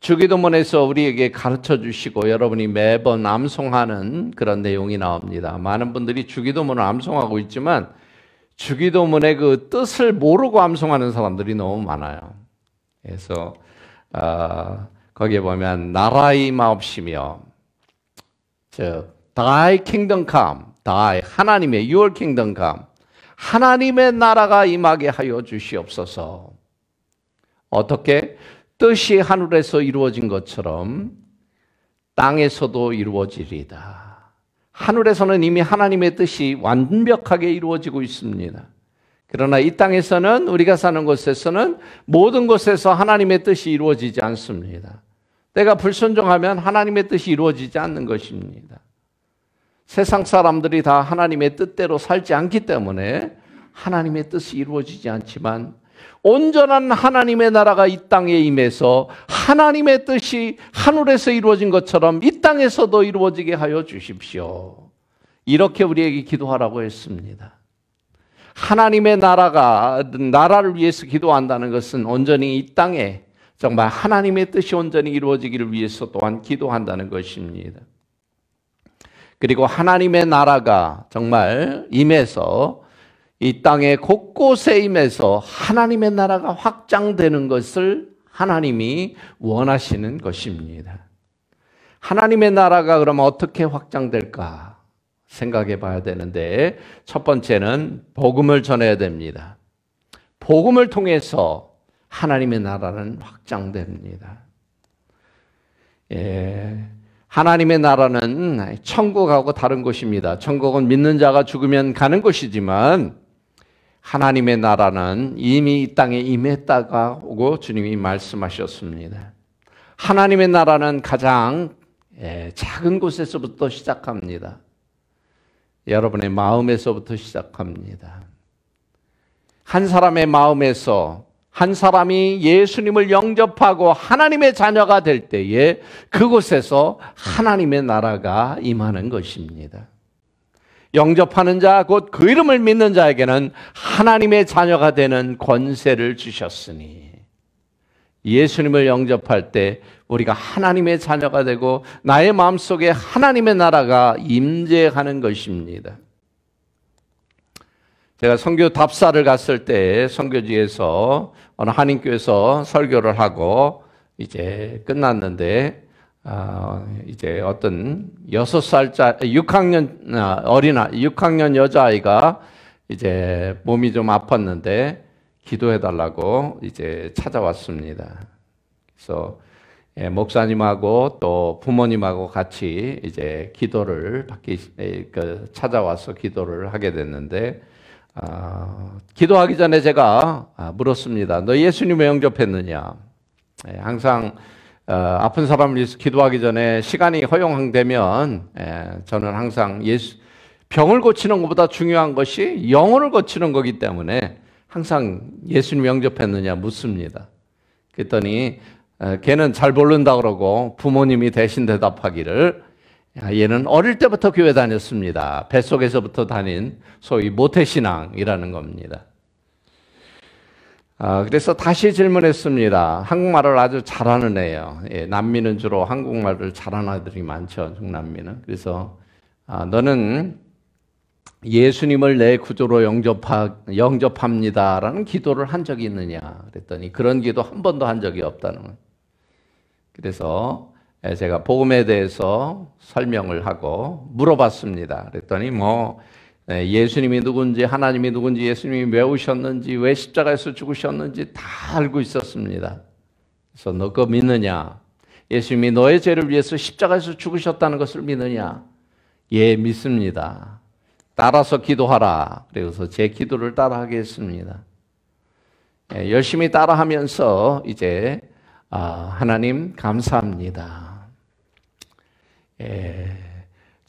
주기도문에서 우리에게 가르쳐 주시고 여러분이 매번 암송하는 그런 내용이 나옵니다. 많은 분들이 주기도문을 암송하고 있지만 주기도문의 그 뜻을 모르고 암송하는 사람들이 너무 많아요. 그래서 어, 거기에 보면 나라의 마옵시며 즉 Thy kingdom come, Thy 하나님의 Your kingdom come 하나님의 나라가 임하게 하여 주시옵소서. 어떻게 뜻이 하늘에서 이루어진 것처럼 땅에서도 이루어지리다. 하늘에서는 이미 하나님의 뜻이 완벽하게 이루어지고 있습니다. 그러나 이 땅에서는 우리가 사는 곳에서는 모든 곳에서 하나님의 뜻이 이루어지지 않습니다. 때가 불순종하면 하나님의 뜻이 이루어지지 않는 것입니다. 세상 사람들이 다 하나님의 뜻대로 살지 않기 때문에 하나님의 뜻이 이루어지지 않지만 온전한 하나님의 나라가 이 땅에 임해서 하나님의 뜻이 하늘에서 이루어진 것처럼 이 땅에서도 이루어지게 하여 주십시오. 이렇게 우리에게 기도하라고 했습니다. 하나님의 나라가 나라를 위해서 기도한다는 것은 온전히 이 땅에 정말 하나님의 뜻이 온전히 이루어지기를 위해서 또한 기도한다는 것입니다. 그리고 하나님의 나라가 정말 임해서 이 땅의 곳곳에 임해서 하나님의 나라가 확장되는 것을 하나님이 원하시는 것입니다. 하나님의 나라가 그러면 어떻게 확장될까 생각해 봐야 되는데 첫 번째는 복음을 전해야 됩니다. 복음을 통해서 하나님의 나라는 확장됩니다. 예. 하나님의 나라는 천국하고 다른 곳입니다. 천국은 믿는 자가 죽으면 가는 곳이지만 하나님의 나라는 이미 이 땅에 임했다고 주님이 말씀하셨습니다. 하나님의 나라는 가장 예, 작은 곳에서부터 시작합니다. 여러분의 마음에서부터 시작합니다. 한 사람의 마음에서 한 사람이 예수님을 영접하고 하나님의 자녀가 될 때에 그곳에서 하나님의 나라가 임하는 것입니다. 영접하는 자, 곧 그 이름을 믿는 자에게는 하나님의 자녀가 되는 권세를 주셨으니. 예수님을 영접할 때 우리가 하나님의 자녀가 되고 나의 마음속에 하나님의 나라가 임재하는 것입니다. 제가 선교 답사를 갔을 때 선교지에서 어느 한인교에서 설교를 하고 이제 끝났는데 아, 이제 어떤 여섯 살짜 리 6학년 아, 어린아 6학년 여자아이가 이제 몸이 좀 아팠는데 기도해 달라고 이제 찾아왔습니다. 그래서 예, 목사님하고 또 부모님하고 같이 이제 기도를 받기 그, 찾아와서 기도를 하게 됐는데 아, 기도하기 전에 제가 아, 물었습니다. 너 예수님을 영접했느냐? 예, 항상 어, 아픈 사람을 위해서 기도하기 전에 시간이 허용되면 예, 저는 항상 예수, 병을 고치는 것보다 중요한 것이 영혼을 고치는 거기 때문에 항상 예수님 영접했느냐 묻습니다. 그랬더니 에, 어, 걔는 잘 모른다 그러고 부모님이 대신 대답하기를 아, 얘는 어릴 때부터 교회 다녔습니다. 뱃속에서부터 다닌 소위 모태신앙이라는 겁니다. 아, 그래서 다시 질문했습니다. 한국말을 아주 잘하는 애예요. 예, 남미는 주로 한국말을 잘하는 아들이 많죠. 중남미는. 그래서 아, 너는 예수님을 내 구조로 영접하, 영접합니다라는 기도를 한 적이 있느냐 그랬더니 그런 기도 한 번도 한 적이 없다는 거예요. 그래서 예, 제가 복음에 대해서 설명을 하고 물어봤습니다. 그랬더니 뭐 네, 예수님이 누군지 하나님이 누군지 예수님이 왜 오셨는지 왜 십자가에서 죽으셨는지 다 알고 있었습니다. 그래서 너그 믿느냐? 예수님이 너의 죄를 위해서 십자가에서 죽으셨다는 것을 믿느냐? 예, 믿습니다. 따라서 기도하라. 그래서 제 기도를 따라하겠습니다. 예, 열심히 따라하면서 이제 아, 하나님 감사합니다. 예.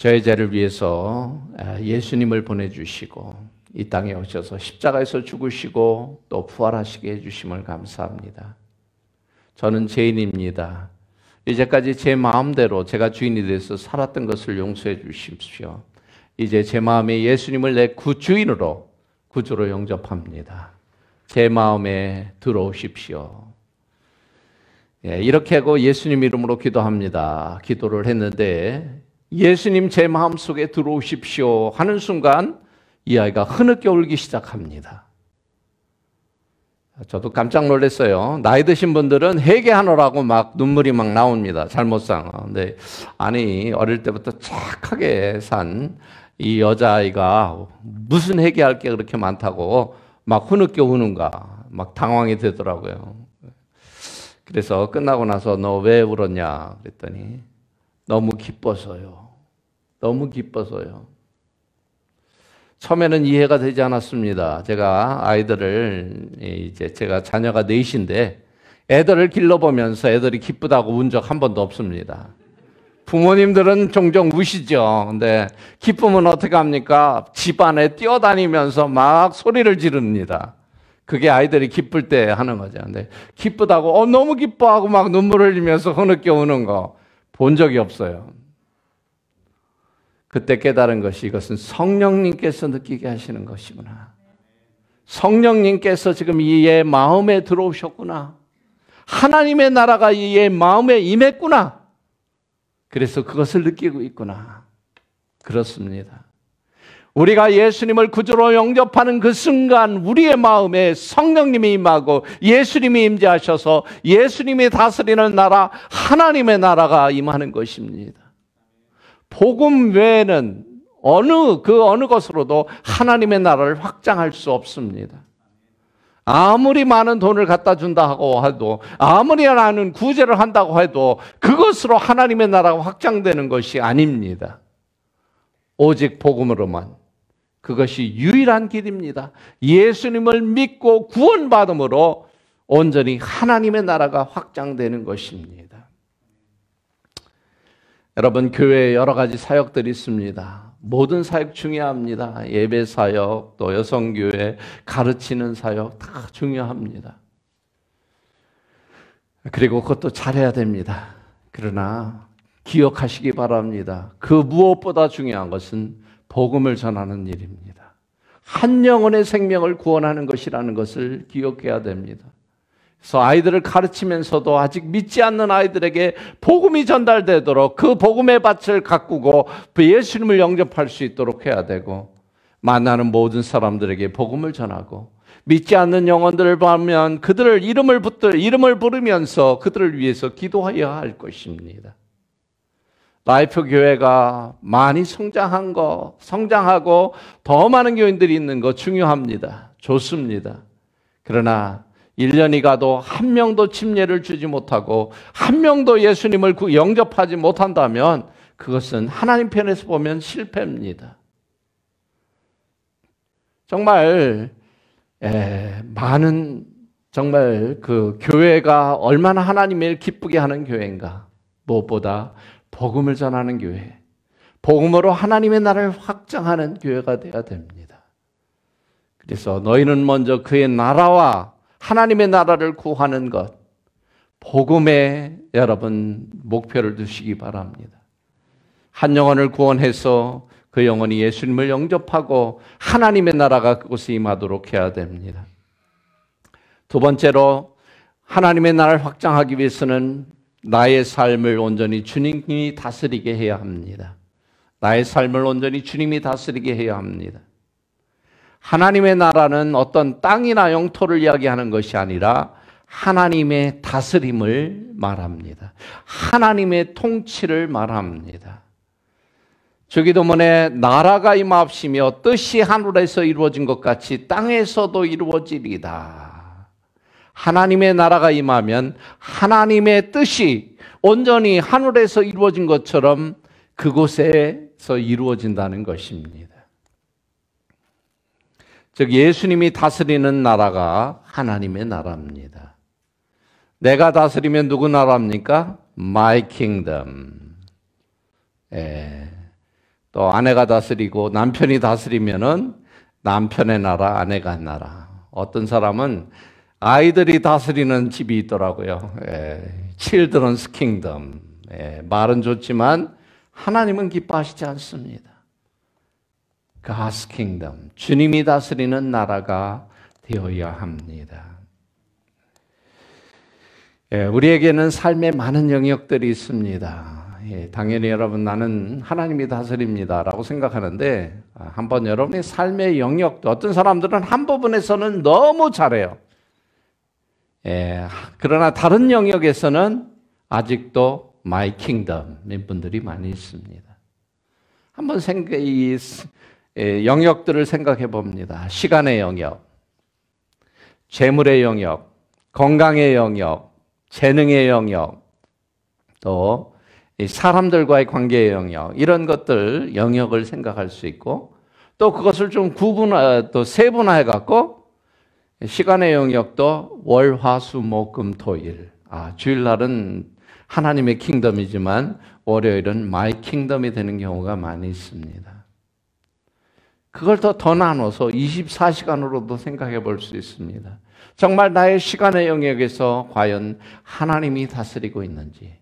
저의 죄를 위해서 예수님을 보내주시고 이 땅에 오셔서 십자가에서 죽으시고 또 부활하시게 해주심을 감사합니다. 저는 죄인입니다. 이제까지 제 마음대로 제가 주인이 돼서 살았던 것을 용서해 주십시오. 이제 제 마음에 예수님을 내 구주인으로 구주로 영접합니다. 제 마음에 들어오십시오. 예, 이렇게 하고 예수님 이름으로 기도합니다. 기도를 했는데 예수님 제 마음속에 들어오십시오 하는 순간 이 아이가 흐느껴 울기 시작합니다. 저도 깜짝 놀랐어요. 나이 드신 분들은 회개하느라고 막 눈물이 막 나옵니다. 잘못상. 근데 아니 어릴 때부터 착하게 산 이 여자아이가 무슨 회개할 게 그렇게 많다고 막 흐느껴 우는가 막 당황이 되더라고요. 그래서 끝나고 나서 너 왜 울었냐 그랬더니 너무 기뻐서요. 너무 기뻐서요. 처음에는 이해가 되지 않았습니다. 제가 아이들을 이제 제가 자녀가 넷인데 애들을 길러보면서 애들이 기쁘다고 운 적 한 번도 없습니다. 부모님들은 종종 우시죠. 근데 기쁨은 어떻게 합니까? 집안에 뛰어다니면서 막 소리를 지릅니다. 그게 아이들이 기쁠 때 하는 거죠. 근데 기쁘다고 어 너무 기뻐하고 막 눈물을 흘리면서 흐느껴 우는 거. 본 적이 없어요. 그때 깨달은 것이 이것은 성령님께서 느끼게 하시는 것이구나. 성령님께서 지금 이의 마음에 들어오셨구나. 하나님의 나라가 이의 마음에 임했구나. 그래서 그것을 느끼고 있구나. 그렇습니다. 우리가 예수님을 구주로 영접하는 그 순간 우리의 마음에 성령님이 임하고 예수님이 임재하셔서 예수님이 다스리는 나라 하나님의 나라가 임하는 것입니다. 복음 외에는 어느 그 어느 것으로도 하나님의 나라를 확장할 수 없습니다. 아무리 많은 돈을 갖다 준다 하고 해도 아무리 많은 구제를 한다고 해도 그것으로 하나님의 나라가 확장되는 것이 아닙니다. 오직 복음으로만 그것이 유일한 길입니다. 예수님을 믿고 구원받음으로 온전히 하나님의 나라가 확장되는 것입니다. 여러분 교회에 여러 가지 사역들이 있습니다. 모든 사역 중요합니다. 예배 사역, 또 여성 교회 가르치는 사역 다 중요합니다. 그리고 그것도 잘해야 됩니다. 그러나 기억하시기 바랍니다. 그 무엇보다 중요한 것은 복음을 전하는 일입니다. 한 영혼의 생명을 구원하는 것이라는 것을 기억해야 됩니다. 그래서 아이들을 가르치면서도 아직 믿지 않는 아이들에게 복음이 전달되도록 그 복음의 밭을 가꾸고 그 예수님을 영접할 수 있도록 해야 되고 만나는 모든 사람들에게 복음을 전하고 믿지 않는 영혼들을 보면 그들을 이름을 붙들 이름을 부르면서 그들을 위해서 기도하여야 할 것입니다. 라이프 교회가 많이 성장한 거, 성장하고 더 많은 교인들이 있는 거 중요합니다. 좋습니다. 그러나 1년이 가도 한 명도 침례를 주지 못하고 한 명도 예수님을 영접하지 못한다면 그것은 하나님 편에서 보면 실패입니다. 정말 에, 많은 정말 그 교회가 얼마나 하나님을 기쁘게 하는 교회인가 무엇보다 복음을 전하는 교회, 복음으로 하나님의 나라를 확장하는 교회가 되어야 됩니다. 그래서 너희는 먼저 그의 나라와 하나님의 나라를 구하는 것, 복음에 여러분 목표를 두시기 바랍니다. 한 영혼을 구원해서 그 영혼이 예수님을 영접하고 하나님의 나라가 그곳에 임하도록 해야 됩니다. 두 번째로 하나님의 나라를 확장하기 위해서는 나의 삶을 온전히 주님이 다스리게 해야 합니다. 나의 삶을 온전히 주님이 다스리게 해야 합니다. 하나님의 나라는 어떤 땅이나 영토를 이야기하는 것이 아니라 하나님의 다스림을 말합니다. 하나님의 통치를 말합니다. 주기도문에 나라가 임하시며 뜻이 하늘에서 이루어진 것 같이 땅에서도 이루어지리다. 하나님의 나라가 임하면 하나님의 뜻이 온전히 하늘에서 이루어진 것처럼 그곳에서 이루어진다는 것입니다. 즉 예수님이 다스리는 나라가 하나님의 나라입니다. 내가 다스리면 누구 나라입니까? My kingdom. 예. 또 아내가 다스리고 남편이 다스리면은 남편의 나라, 아내가 나라. 어떤 사람은 아이들이 다스리는 집이 있더라고요. 예, Children's Kingdom. 예, 말은 좋지만 하나님은 기뻐하시지 않습니다. God's Kingdom. 주님이 다스리는 나라가 되어야 합니다. 예, 우리에게는 삶에 많은 영역들이 있습니다. 예, 당연히 여러분 나는 하나님이 다스립니다라고 생각하는데 아, 한번 여러분의 삶의 영역도 어떤 사람들은 한 부분에서는 너무 잘해요. 예, 그러나 다른 영역에서는 아직도 마이 킹덤인 분들이 많이 있습니다. 한번 생각, 이 예, 영역들을 생각해 봅니다. 시간의 영역, 재물의 영역, 건강의 영역, 재능의 영역, 또 사람들과의 관계의 영역, 이런 것들 영역을 생각할 수 있고, 또 그것을 좀 구분, 또 세분화해 갖고 시간의 영역도 월, 화, 수, 목, 금, 토, 일. 아, 주일날은 하나님의 킹덤이지만 월요일은 마이 킹덤이 되는 경우가 많이 있습니다. 그걸 더, 더 나눠서 24시간으로도 생각해 볼 수 있습니다. 정말 나의 시간의 영역에서 과연 하나님이 다스리고 있는지,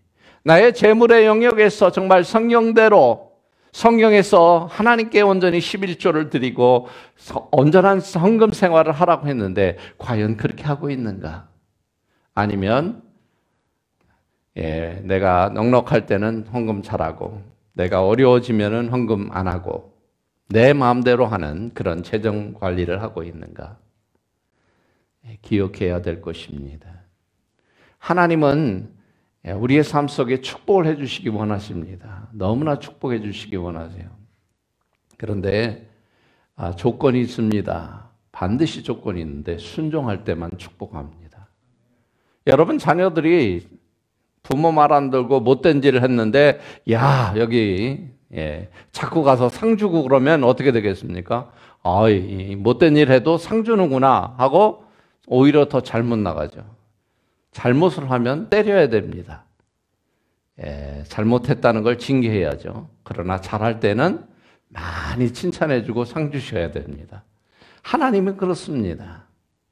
나의 재물의 영역에서 정말 성령대로 성경에서 하나님께 온전히 11조를 드리고 온전한 성금 생활을 하라고 했는데 과연 그렇게 하고 있는가? 아니면 예, 내가 넉넉할 때는 헌금 잘하고 내가 어려워지면은 헌금 안 하고 내 마음대로 하는 그런 재정 관리를 하고 있는가? 예, 기억해야 될 것입니다. 하나님은 예, 우리의 삶 속에 축복을 해주시기 원하십니다. 너무나 축복해 주시기 원하세요. 그런데 아, 조건이 있습니다. 반드시 조건이 있는데 순종할 때만 축복합니다. 여러분 자녀들이 부모 말 안 들고 못된 짓을 했는데 야 여기 예, 자꾸 가서 상 주고 그러면 어떻게 되겠습니까? 아이 못된 일 해도 상 주는구나 하고 오히려 더 잘못 나가죠. 잘못을 하면 때려야 됩니다. 예, 잘못했다는 걸 징계해야죠. 그러나 잘할 때는 많이 칭찬해주고 상 주셔야 됩니다. 하나님은 그렇습니다.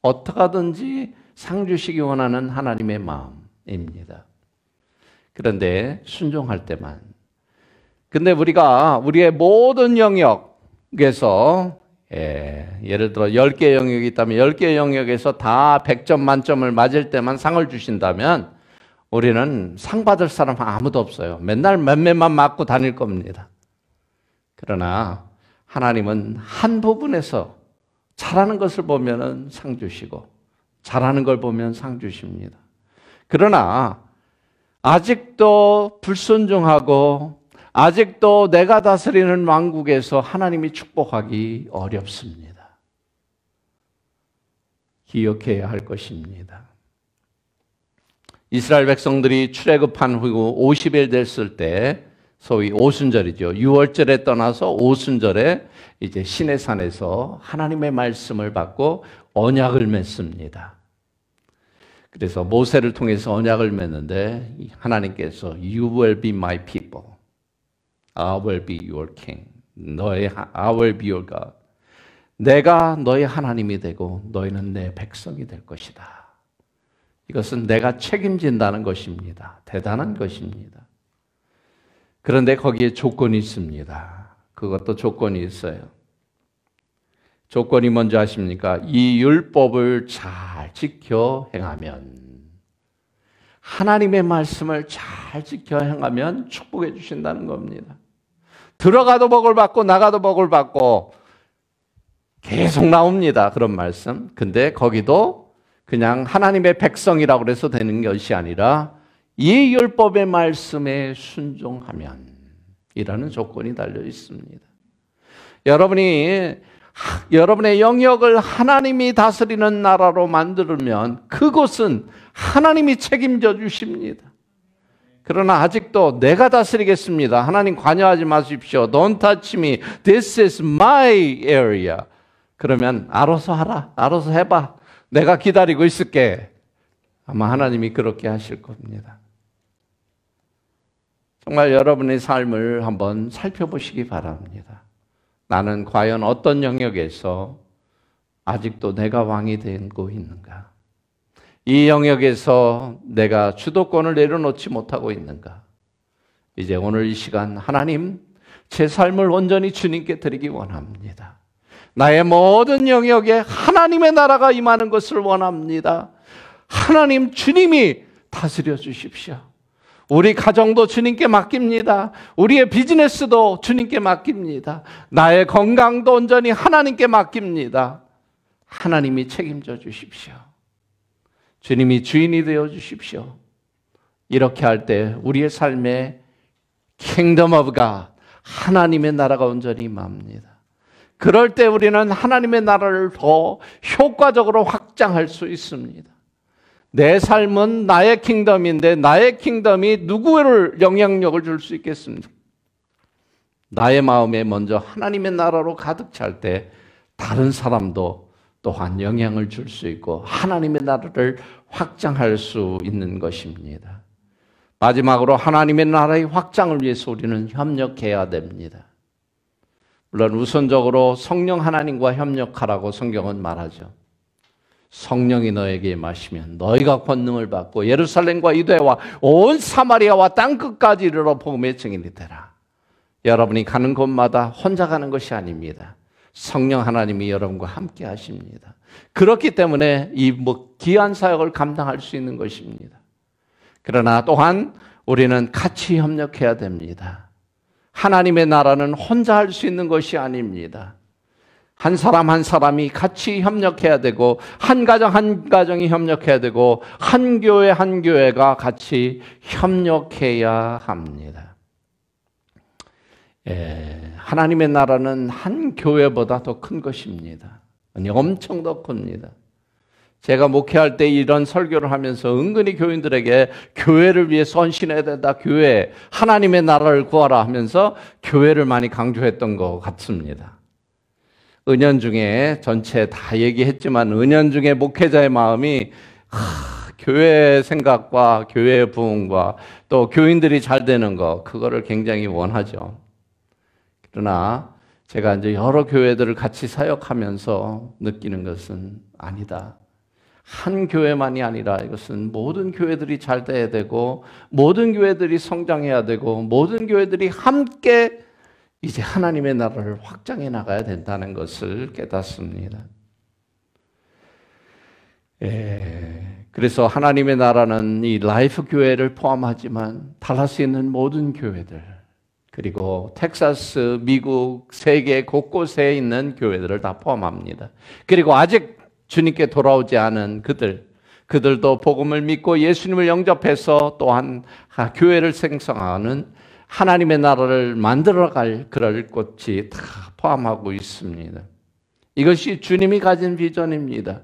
어떻게 하든지 상 주시기 원하는 하나님의 마음입니다. 그런데 순종할 때만. 근데 우리가 우리의 모든 영역에서 예, 예를 들어 10개 영역이 있다면 10개 영역에서 다 100점 만점을 맞을 때만 상을 주신다면 우리는 상 받을 사람 아무도 없어요. 맨날 몇몇만 맞고 다닐 겁니다. 그러나 하나님은 한 부분에서 잘하는 것을 보면상 주시고 잘하는 걸 보면 상 주십니다. 그러나 아직도 불순종하고 아직도 내가 다스리는 왕국에서 하나님이 축복하기 어렵습니다. 기억해야 할 것입니다. 이스라엘 백성들이 출애굽한 후 50일 됐을 때 소위 오순절이죠. 6월절에 떠나서 오순절에 이제 신의 산에서 하나님의 말씀을 받고 언약을 맺습니다. 그래서 모세를 통해서 언약을 맺는데 하나님께서 You will be my people. I will be your king. 너의 I will be your God. 내가 너의 하나님이 되고 너희는 내 백성이 될 것이다. 이것은 내가 책임진다는 것입니다. 대단한 것입니다. 그런데 거기에 조건이 있습니다. 그것도 조건이 있어요. 조건이 뭔지 아십니까? 이 율법을 잘 지켜 행하면 하나님의 말씀을 잘 지켜 행하면 축복해 주신다는 겁니다. 들어가도 복을 받고 나가도 복을 받고 계속 나옵니다. 그런 말씀. 근데 거기도 그냥 하나님의 백성이라고 해서 되는 것이 아니라 이 율법의 말씀에 순종하면 이라는 조건이 달려 있습니다. 여러분이 하, 여러분의 영역을 하나님이 다스리는 나라로 만들면 그곳은 하나님이 책임져 주십니다. 그러나 아직도 내가 다스리겠습니다. 하나님 관여하지 마십시오. Don't touch me. This is my area. 그러면 알아서 하라. 알아서 해봐. 내가 기다리고 있을게. 아마 하나님이 그렇게 하실 겁니다. 정말 여러분의 삶을 한번 살펴보시기 바랍니다. 나는 과연 어떤 영역에서 아직도 내가 왕이 되고 있는가? 이 영역에서 내가 주도권을 내려놓지 못하고 있는가? 이제 오늘 이 시간 하나님 제 삶을 온전히 주님께 드리기 원합니다. 나의 모든 영역에 하나님의 나라가 임하는 것을 원합니다. 하나님 주님이 다스려 주십시오. 우리 가정도 주님께 맡깁니다. 우리의 비즈니스도 주님께 맡깁니다. 나의 건강도 온전히 하나님께 맡깁니다. 하나님이 책임져 주십시오. 주님이 주인이 되어 주십시오. 이렇게 할 때 우리의 삶에 킹덤 오브가 하나님의 나라가 온전히 임니다 그럴 때 우리는 하나님의 나라를 더 효과적으로 확장할 수 있습니다. 내 삶은 나의 킹덤인데 나의 킹덤이 누구를 영향력을 줄 수 있겠습니까? 나의 마음에 먼저 하나님의 나라로 가득 찰 때 다른 사람도 또한 영향을 줄 수 있고 하나님의 나라를 확장할 수 있는 것입니다. 마지막으로 하나님의 나라의 확장을 위해서 우리는 협력해야 됩니다. 물론 우선적으로 성령 하나님과 협력하라고 성경은 말하죠. 성령이 너에게 마시면 너희가 권능을 받고 예루살렘과 이도와 온 사마리아와 땅 끝까지 이르러 복음의 증인이 되라. 여러분이 가는 곳마다 혼자 가는 것이 아닙니다. 성령 하나님이 여러분과 함께 하십니다. 그렇기 때문에 이뭐 귀한 사역을 감당할 수 있는 것입니다. 그러나 또한 우리는 같이 협력해야 됩니다. 하나님의 나라는 혼자 할 수 있는 것이 아닙니다. 한 사람 한 사람이 같이 협력해야 되고 한 가정 한 가정이 협력해야 되고 한 교회 한 교회가 같이 협력해야 합니다. 예, 하나님의 나라는 한 교회보다 더 큰 것입니다. 아니, 엄청 더 큽니다. 제가 목회할 때 이런 설교를 하면서 은근히 교인들에게 교회를 위해 선신해야 된다, 교회, 하나님의 나라를 구하라 하면서 교회를 많이 강조했던 것 같습니다. 은연 중에 전체 다 얘기했지만 은연 중에 목회자의 마음이 교회 생각과 교회 부흥과 또 교인들이 잘 되는 거 그거를 굉장히 원하죠. 그러나 제가 이제 여러 교회들을 같이 사역하면서 느끼는 것은 아니다. 한 교회만이 아니라 이것은 모든 교회들이 잘 돼야 되고 모든 교회들이 성장해야 되고 모든 교회들이 함께 이제 하나님의 나라를 확장해 나가야 된다는 것을 깨닫습니다. 예. 그래서 하나님의 나라는 이 라이프 교회를 포함하지만 달라스에 있는 모든 교회들 그리고 텍사스, 미국, 세계 곳곳에 있는 교회들을 다 포함합니다. 그리고 아직 주님께 돌아오지 않은 그들, 그들도 복음을 믿고 예수님을 영접해서 또한 교회를 생성하는 하나님의 나라를 만들어갈 그럴 곳이 다 포함하고 있습니다. 이것이 주님이 가진 비전입니다.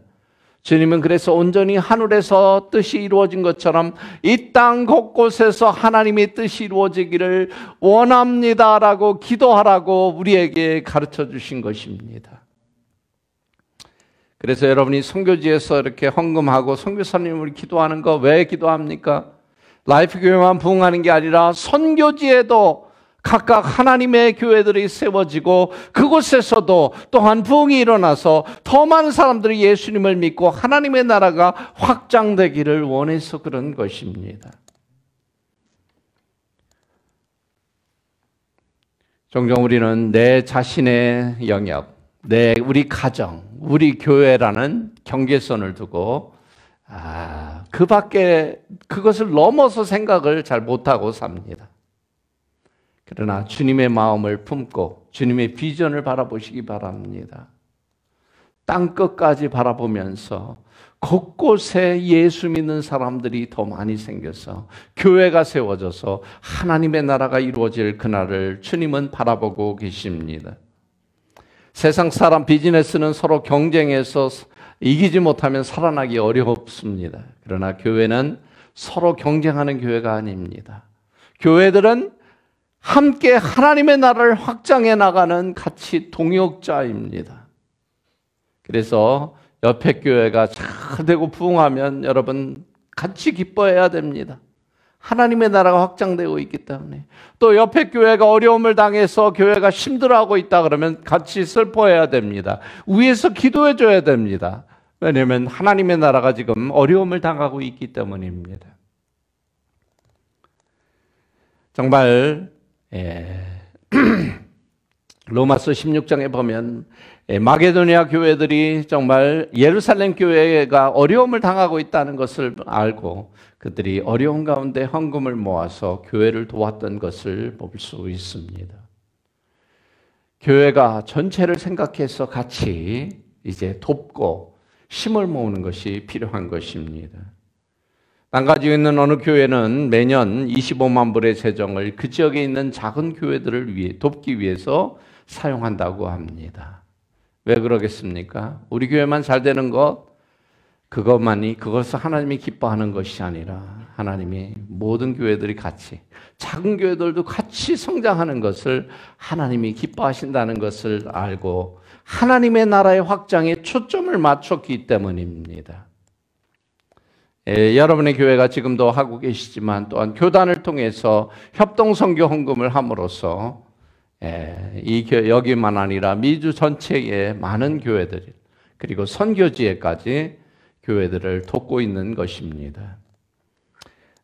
주님은 그래서 온전히 하늘에서 뜻이 이루어진 것처럼 이 땅 곳곳에서 하나님의 뜻이 이루어지기를 원합니다라고 기도하라고 우리에게 가르쳐 주신 것입니다. 그래서 여러분이 선교지에서 이렇게 헌금하고 선교사님을 기도하는 거 왜 기도합니까? 라이프 교회만 부흥하는 게 아니라 선교지에도 각각 하나님의 교회들이 세워지고 그곳에서도 또한 부흥이 일어나서 더 많은 사람들이 예수님을 믿고 하나님의 나라가 확장되기를 원해서 그런 것입니다. 종종 우리는 내 자신의 영역, 내 우리 가정, 우리 교회라는 경계선을 두고 아, 그 밖에 그것을 넘어서 생각을 잘 못하고 삽니다. 그러나 주님의 마음을 품고 주님의 비전을 바라보시기 바랍니다. 땅 끝까지 바라보면서 곳곳에 예수 믿는 사람들이 더 많이 생겨서 교회가 세워져서 하나님의 나라가 이루어질 그날을 주님은 바라보고 계십니다. 세상 사람 비즈니스는 서로 경쟁해서 이기지 못하면 살아나기 어렵습니다. 그러나 교회는 서로 경쟁하는 교회가 아닙니다. 교회들은 함께 하나님의 나라를 확장해 나가는 같이 동역자입니다. 그래서 옆에 교회가 잘 되고 부흥하면 여러분 같이 기뻐해야 됩니다. 하나님의 나라가 확장되고 있기 때문에 또 옆에 교회가 어려움을 당해서 교회가 힘들어하고 있다 그러면 같이 슬퍼해야 됩니다. 위에서 기도해 줘야 됩니다. 왜냐하면 하나님의 나라가 지금 어려움을 당하고 있기 때문입니다. 정말 예. <clears throat> 로마서 16장에 보면 예, 마게도니아 교회들이 정말 예루살렘 교회가 어려움을 당하고 있다는 것을 알고 그들이 어려운 가운데 헌금을 모아서 교회를 도왔던 것을 볼 수 있습니다. 교회가 전체를 생각해서 같이 이제 돕고 힘을 모으는 것이 필요한 것입니다. 난가지고 있는 어느 교회는 매년 25만 불의 재정을 그 지역에 있는 작은 교회들을 위해 돕기 위해서 사용한다고 합니다. 왜 그러겠습니까? 우리 교회만 잘 되는 것 그것만이 그것을 하나님이 기뻐하는 것이 아니라 하나님이 모든 교회들이 같이 작은 교회들도 같이 성장하는 것을 하나님이 기뻐하신다는 것을 알고 하나님의 나라의 확장에 초점을 맞췄기 때문입니다. 예, 여러분의 교회가 지금도 하고 계시지만 또한 교단을 통해서 협동선교 헌금을 함으로써 예, 이 교, 여기만 아니라 미주 전체의 많은 교회들 그리고 선교지에까지 교회들을 돕고 있는 것입니다.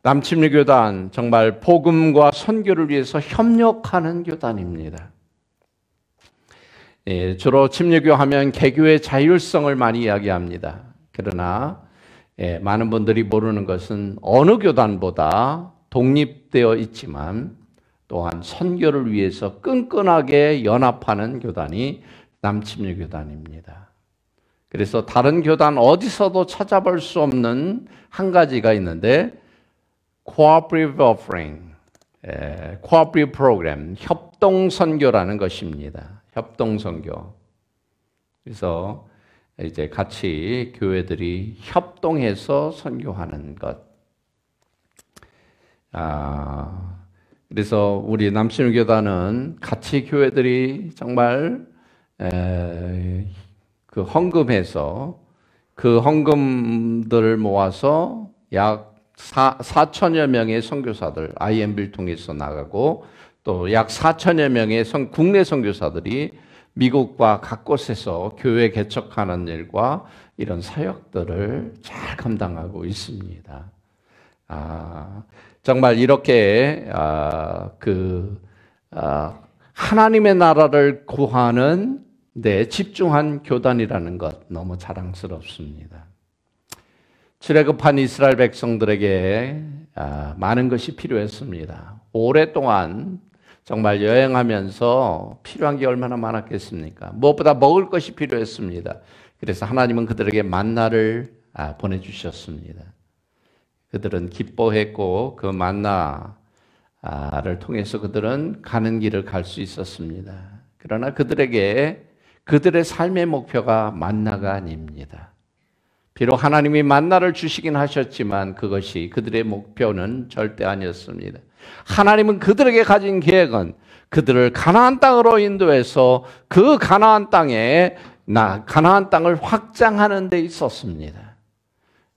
남침리 교단 정말 복음과 선교를 위해서 협력하는 교단입니다. 예, 주로 침례교 하면 개교의 자율성을 많이 이야기합니다. 그러나 예, 많은 분들이 모르는 것은 어느 교단보다 독립되어 있지만 또한 선교를 위해서 끈끈하게 연합하는 교단이 남침례 교단입니다. 그래서 다른 교단 어디서도 찾아볼 수 없는 한 가지가 있는데 cooperative offering, 예, cooperative program, 협동 선교라는 것입니다. 협동 선교. 그래서 이제 같이 교회들이 협동해서 선교하는 것. 아, 그래서 우리 남신교단은 같이 교회들이 정말 에, 그 헌금해서 그 헌금들을 모아서 약 4, 4천여 명의 선교사들 IMB를 통해서 나가고 또 약 4천여 명의 선, 국내 선교사들이 미국과 각 곳에서 교회 개척하는 일과 이런 사역들을 잘 감당하고 있습니다. 아, 정말 이렇게 아, 그 아, 하나님의 나라를 구하는 데 집중한 교단이라는 것 너무 자랑스럽습니다. 출애굽한 이스라엘 백성들에게 아, 많은 것이 필요했습니다. 오랫동안 정말 여행하면서 필요한 게 얼마나 많았겠습니까? 무엇보다 먹을 것이 필요했습니다. 그래서 하나님은 그들에게 만나를 아, 보내주셨습니다. 그들은 기뻐했고 그 만나를 통해서 그들은 가는 길을 갈 수 있었습니다. 그러나 그들에게 그들의 삶의 목표가 만나가 아닙니다. 비록 하나님이 만나를 주시긴 하셨지만 그것이 그들의 목표는 절대 아니었습니다. 하나님은 그들에게 가진 계획은 그들을 가나안 땅으로 인도해서 그 가나안 땅에 나 가나안 땅을 확장하는 데 있었습니다.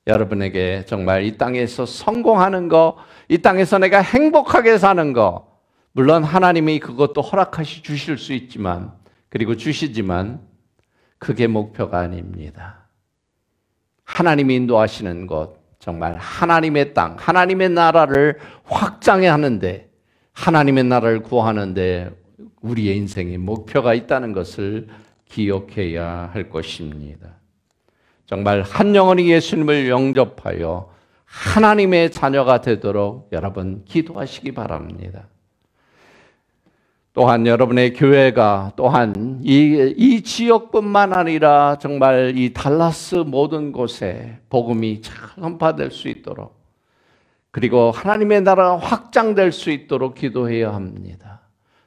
여러분에게 정말 이 땅에서 성공하는 거, 이 땅에서 내가 행복하게 사는 거, 물론 하나님이 그것도 허락하시 주실 수 있지만, 그리고 주시지만, 그게 목표가 아닙니다. 하나님이 인도하시는 곳, 정말 하나님의 땅, 하나님의 나라를 확장해 하는데, 하나님의 나라를 구하는데 우리의 인생에 목표가 있다는 것을 기억해야 할 것입니다. 정말 한 영혼이 예수님을 영접하여 하나님의 자녀가 되도록 여러분 기도하시기 바랍니다. 또한 여러분의 교회가 또한 이, 이 지역뿐만 아니라 정말 이 달라스 모든 곳에 복음이 잘 전파될 수 있도록 그리고 하나님의 나라가 확장될 수 있도록 기도해야 합니다.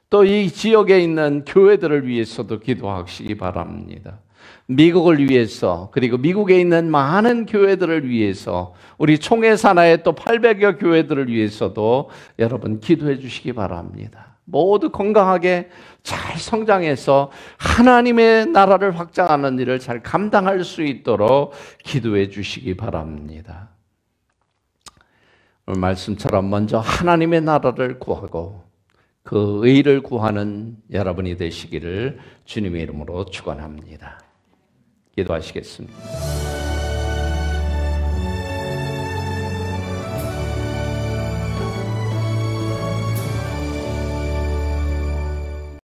또 이 지역에 있는 교회들을 위해서도 기도하시기 바랍니다. 미국을 위해서 그리고 미국에 있는 많은 교회들을 위해서 우리 총회 산하의 또 800여 교회들을 위해서도 여러분 기도해 주시기 바랍니다. 모두 건강하게 잘 성장해서 하나님의 나라를 확장하는 일을 잘 감당할 수 있도록 기도해 주시기 바랍니다. 오늘 말씀처럼 먼저 하나님의 나라를 구하고 그 의를 구하는 여러분이 되시기를 주님의 이름으로 축원합니다. 기도하시겠습니다.